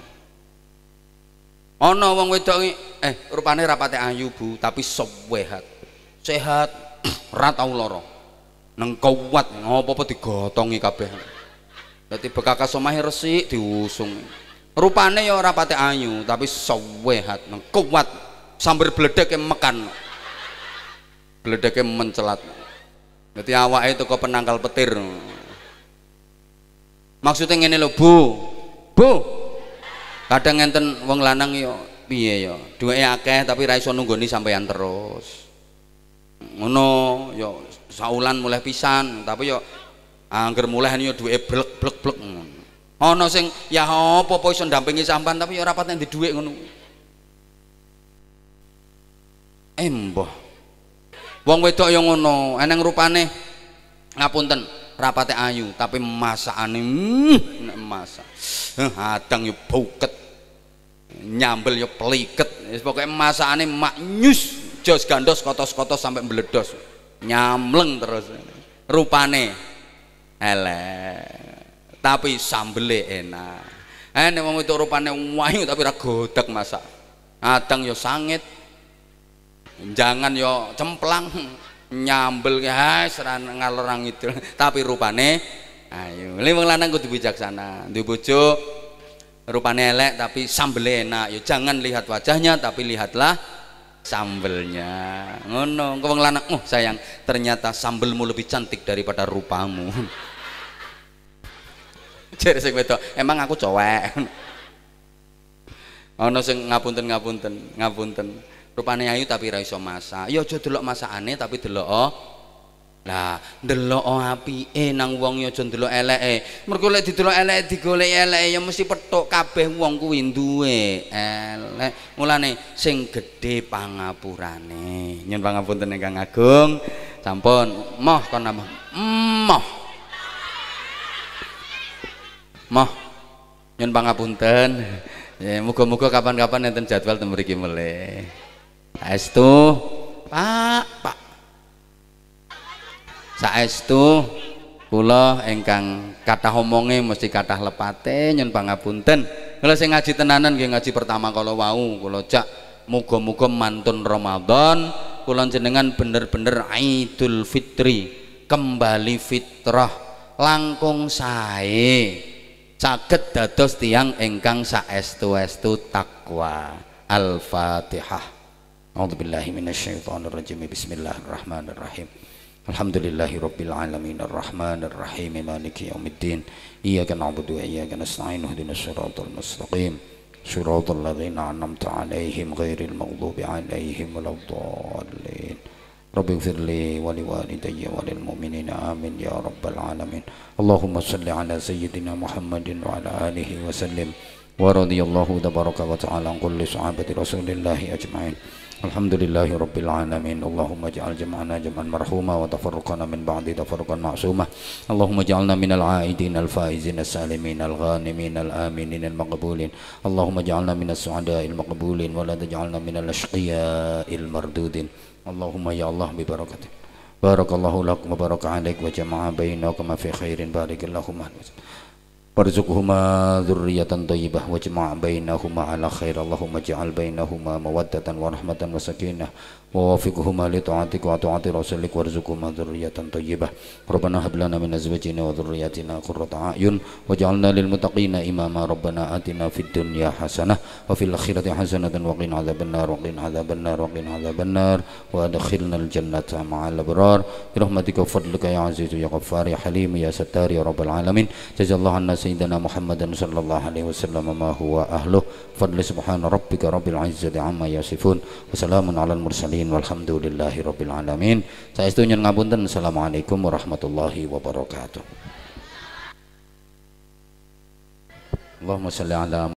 ono wong wedok eh rupane rapate ayu Bu, tapi sehat. Sehat, rat tau loro, Neng kuat ngopo apa digotongi kabeh. jadi bekakas omahe resik diusung. Rupane ya rapate ayu, tapi sehat, neng kuat sambil sambar makan mekan yang mencelat jadi awak itu ke penangkal petir maksudnya ini lo bu bu kadang ngenten wong lanang yo piye yo dua ya akeh tapi ra iso nunggoni sampean terus ngono yo saulan mulai pisan tapi yo angger mulai yo dua blek blek blek ngono sing ya apa po iso dampingi sampean tapi yo rapat di duwe ngono emboh wong wedok yang ngono eneng rupane ngapunten rapate ayu tapi masakane hmm, nek masak hadang eh, yo ya buket nyambel yo ya peliket wis pokoke masakane maknyus jos gandos kotos-kotos sampai meledos nyamleng terus rupane elek tapi sambele enak eh nek wong wedok rupane wayu tapi ra godhek masak adang yo ya sangit jangan yo cemplang nyambel ya seran ngalorang itu tapi rupane ayo ini wong lanang gue bijaksana sana bojo rupane elek tapi sambel enak yo jangan lihat wajahnya tapi lihatlah sambelnya ngono oh, kau lanang oh sayang ternyata sambelmu lebih cantik daripada rupamu jadi sing wedok emang aku cowek ono sing ngapunten ngapunten ngapunten rupane ayu tapi ra iso masak ya aja delok masakane tapi delok oh. Lah, api eh nang wong ya aja ndelok eleke. Mergo lek didelok eleke digoleki eleke ya mesti petuk kabeh wong kuwi duwe elek. Mulane sing gedhe pangapurane. Nyun pangapunten Kang Agung. Sampun, moh kon nambah. Moh. Moh. Nyun pangapunten. Ya, muga-muga kapan-kapan nenten jadwal teng mulai Saestu, Pak, Pak. Saestu kula ingkang kata omonge mesti kata lepate nyun pangapunten. Kula sing ngaji tenanan nggih ngaji pertama kalau wau kula cak muga-muga mantun Ramadan kula jenengan bener-bener Idul Fitri kembali fitrah langkung sae saged dados tiang ingkang saestu-estu takwa Al-Fatihah أعوذ بالله من الشيطان الرجيم بسم الله الرحمن الرحيم الحمد لله رب العالمين الرحمن الرحيم مالك يوم الدين إياك نعبد وإياك نستعين اهدنا الصراط المستقيم صراط الذين أنعمت عليهم غير المغضوب عليهم ولا الضالين رب اغفر لي ولوالدي وللمؤمنين آمين يا رب العالمين اللهم صل على سيدنا محمد وعلى آله وسلم ورضي الله تبارك وتعالى عن كل صحابة رسول الله أجمعين Alhamdulillahi Rabbil Alamin Allahumma ja'al jam'ana jam'an marhumah. wa tafarruqana min ba'di tafarruqan ma'suma Allahumma ja'alna minal a'idin al-faizin al-salimin al-ghanimin al-aminin al-maqbulin Allahumma ja'alna minas su'ada al-maqbulin wa la taj'alna minal ashqiya al-mardudin Allahumma ya Allah bi barakatik Barakallahu lakum wa baraka alaik wa jama'a bainakuma fi khairin barakallahu ma'alaikum Warzuqhuma dzurriyyatan thayyibah wajma' bainahuma ala khair Allahumma ja'al bainahuma mawaddatan wa rahmatan wa sakinah ووافقهما لطاعتك وطاعة رسولك وارزقهما ذرية طيبة ربنا هب لنا من أزواجنا وذرياتنا قرة أعين واجعلنا للمتقين إماما ربنا آتنا في الدنيا حسنة وفي الآخرة حسنة وقنا عذاب النار وقنا عذاب النار وقنا عذاب النار وأدخلنا الجنة مع الأبرار برحمتك وفضلك يا عزيز يا غفار يا حليم يا ستار يا رب العالمين جزا الله عنا سيدنا محمد صلى الله عليه وسلم ما هو أهله فضل سبحان ربك رب العزة عما يصفون وسلام على المرسلين ajmain walhamdulillahi rabbil alamin. Saya nyun ngapunten. Assalamualaikum warahmatullahi wabarakatuh. Allahumma shalli ala